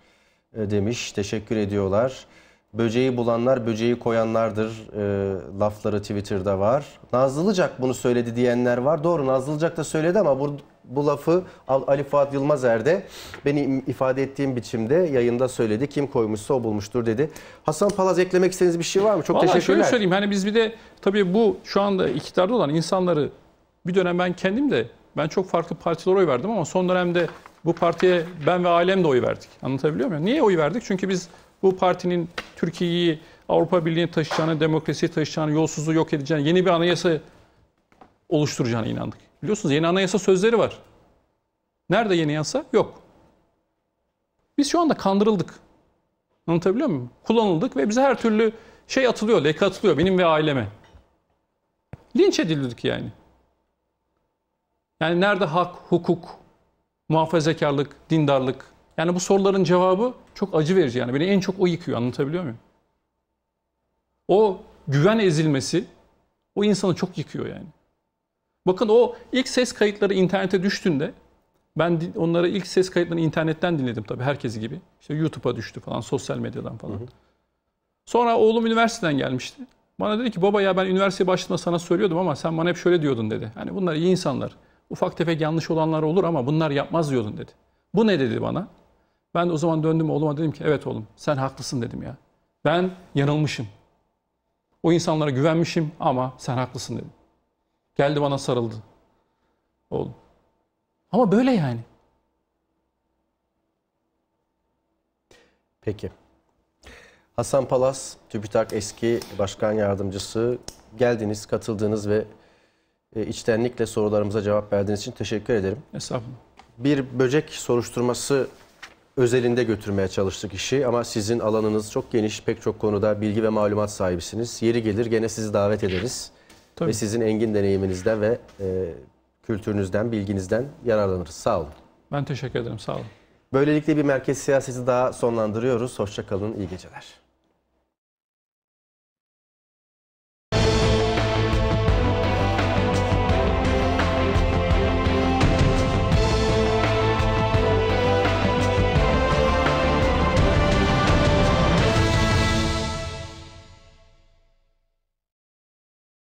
S1: e, demiş. Teşekkür ediyorlar. Böceği bulanlar böceği koyanlardır e, lafları Twitter'da var. Nazlılıcak bunu söyledi diyenler var. Doğru Nazlılıcak da söyledi ama bu, bu lafı Ali Fuat Yılmaz Erde beni ifade ettiğim biçimde yayında söyledi. Kim koymuşsa o bulmuştur dedi. Hasan Palaz eklemek istediğiniz bir şey var mı? Çok Vallahi teşekkürler. şöyle söyleyeyim.
S2: Hani biz bir de tabii bu şu anda iktidarda olan insanları bir dönem ben kendim de ben çok farklı partilere oy verdim ama son dönemde bu partiye ben ve ailem de oy verdik. Anlatabiliyor muyum? Niye oy verdik? Çünkü biz bu partinin Türkiye'yi Avrupa Birliği'ne taşıyacağını, demokrasiye taşıyacağını, yolsuzluğu yok edeceğini, yeni bir anayasa oluşturacağına inandık. Biliyorsunuz yeni anayasa sözleri var. Nerede yeni yasa? Yok. Biz şu anda kandırıldık. Anlatabiliyor muyum? Kullanıldık ve bize her türlü şey atılıyor, leke atılıyor benim ve aileme. Linç edildik yani. Yani nerede hak, hukuk, muhafazakarlık, dindarlık, yani bu soruların cevabı çok acı verici. Yani beni en çok o yıkıyor anlatabiliyor muyum? O güven ezilmesi o insanı çok yıkıyor yani. Bakın o ilk ses kayıtları internete düştüğünde ben onlara ilk ses kayıtlarını internetten dinledim tabii herkesi gibi. İşte YouTube'a düştü falan sosyal medyadan falan. Hı hı. Sonra oğlum üniversiteden gelmişti. Bana dedi ki baba ya ben üniversiteye başladığımda sana söylüyordum ama sen bana hep şöyle diyordun dedi. Hani bunlar iyi insanlar. Ufak tefek yanlış olanlar olur ama bunlar yapmaz diyordun dedi. Bu ne dedi bana? Ben de o zaman döndüm oğluma dedim ki evet oğlum sen haklısın dedim ya. Ben yanılmışım. O insanlara güvenmişim ama sen haklısın dedim. Geldi bana sarıldı. Oğlum. Ama böyle yani. Peki.
S1: Hasan Palas, TÜBİTAK eski başkan yardımcısı. Geldiniz, katıldınız ve e, içtenlikle sorularımıza cevap verdiğiniz için teşekkür ederim. Estağfurullah. Bir böcek soruşturması özelinde götürmeye çalıştık işi ama sizin alanınız çok geniş pek çok konuda bilgi ve malumat sahibisiniz. Yeri gelir gene sizi davet ederiz Tabii. ve sizin engin deneyiminizden ve e, kültürünüzden, bilginizden yararlanırız. Sağ olun.
S2: Ben teşekkür ederim sağ olun.
S1: Böylelikle bir merkez siyaseti daha sonlandırıyoruz. Hoşçakalın, İyi geceler.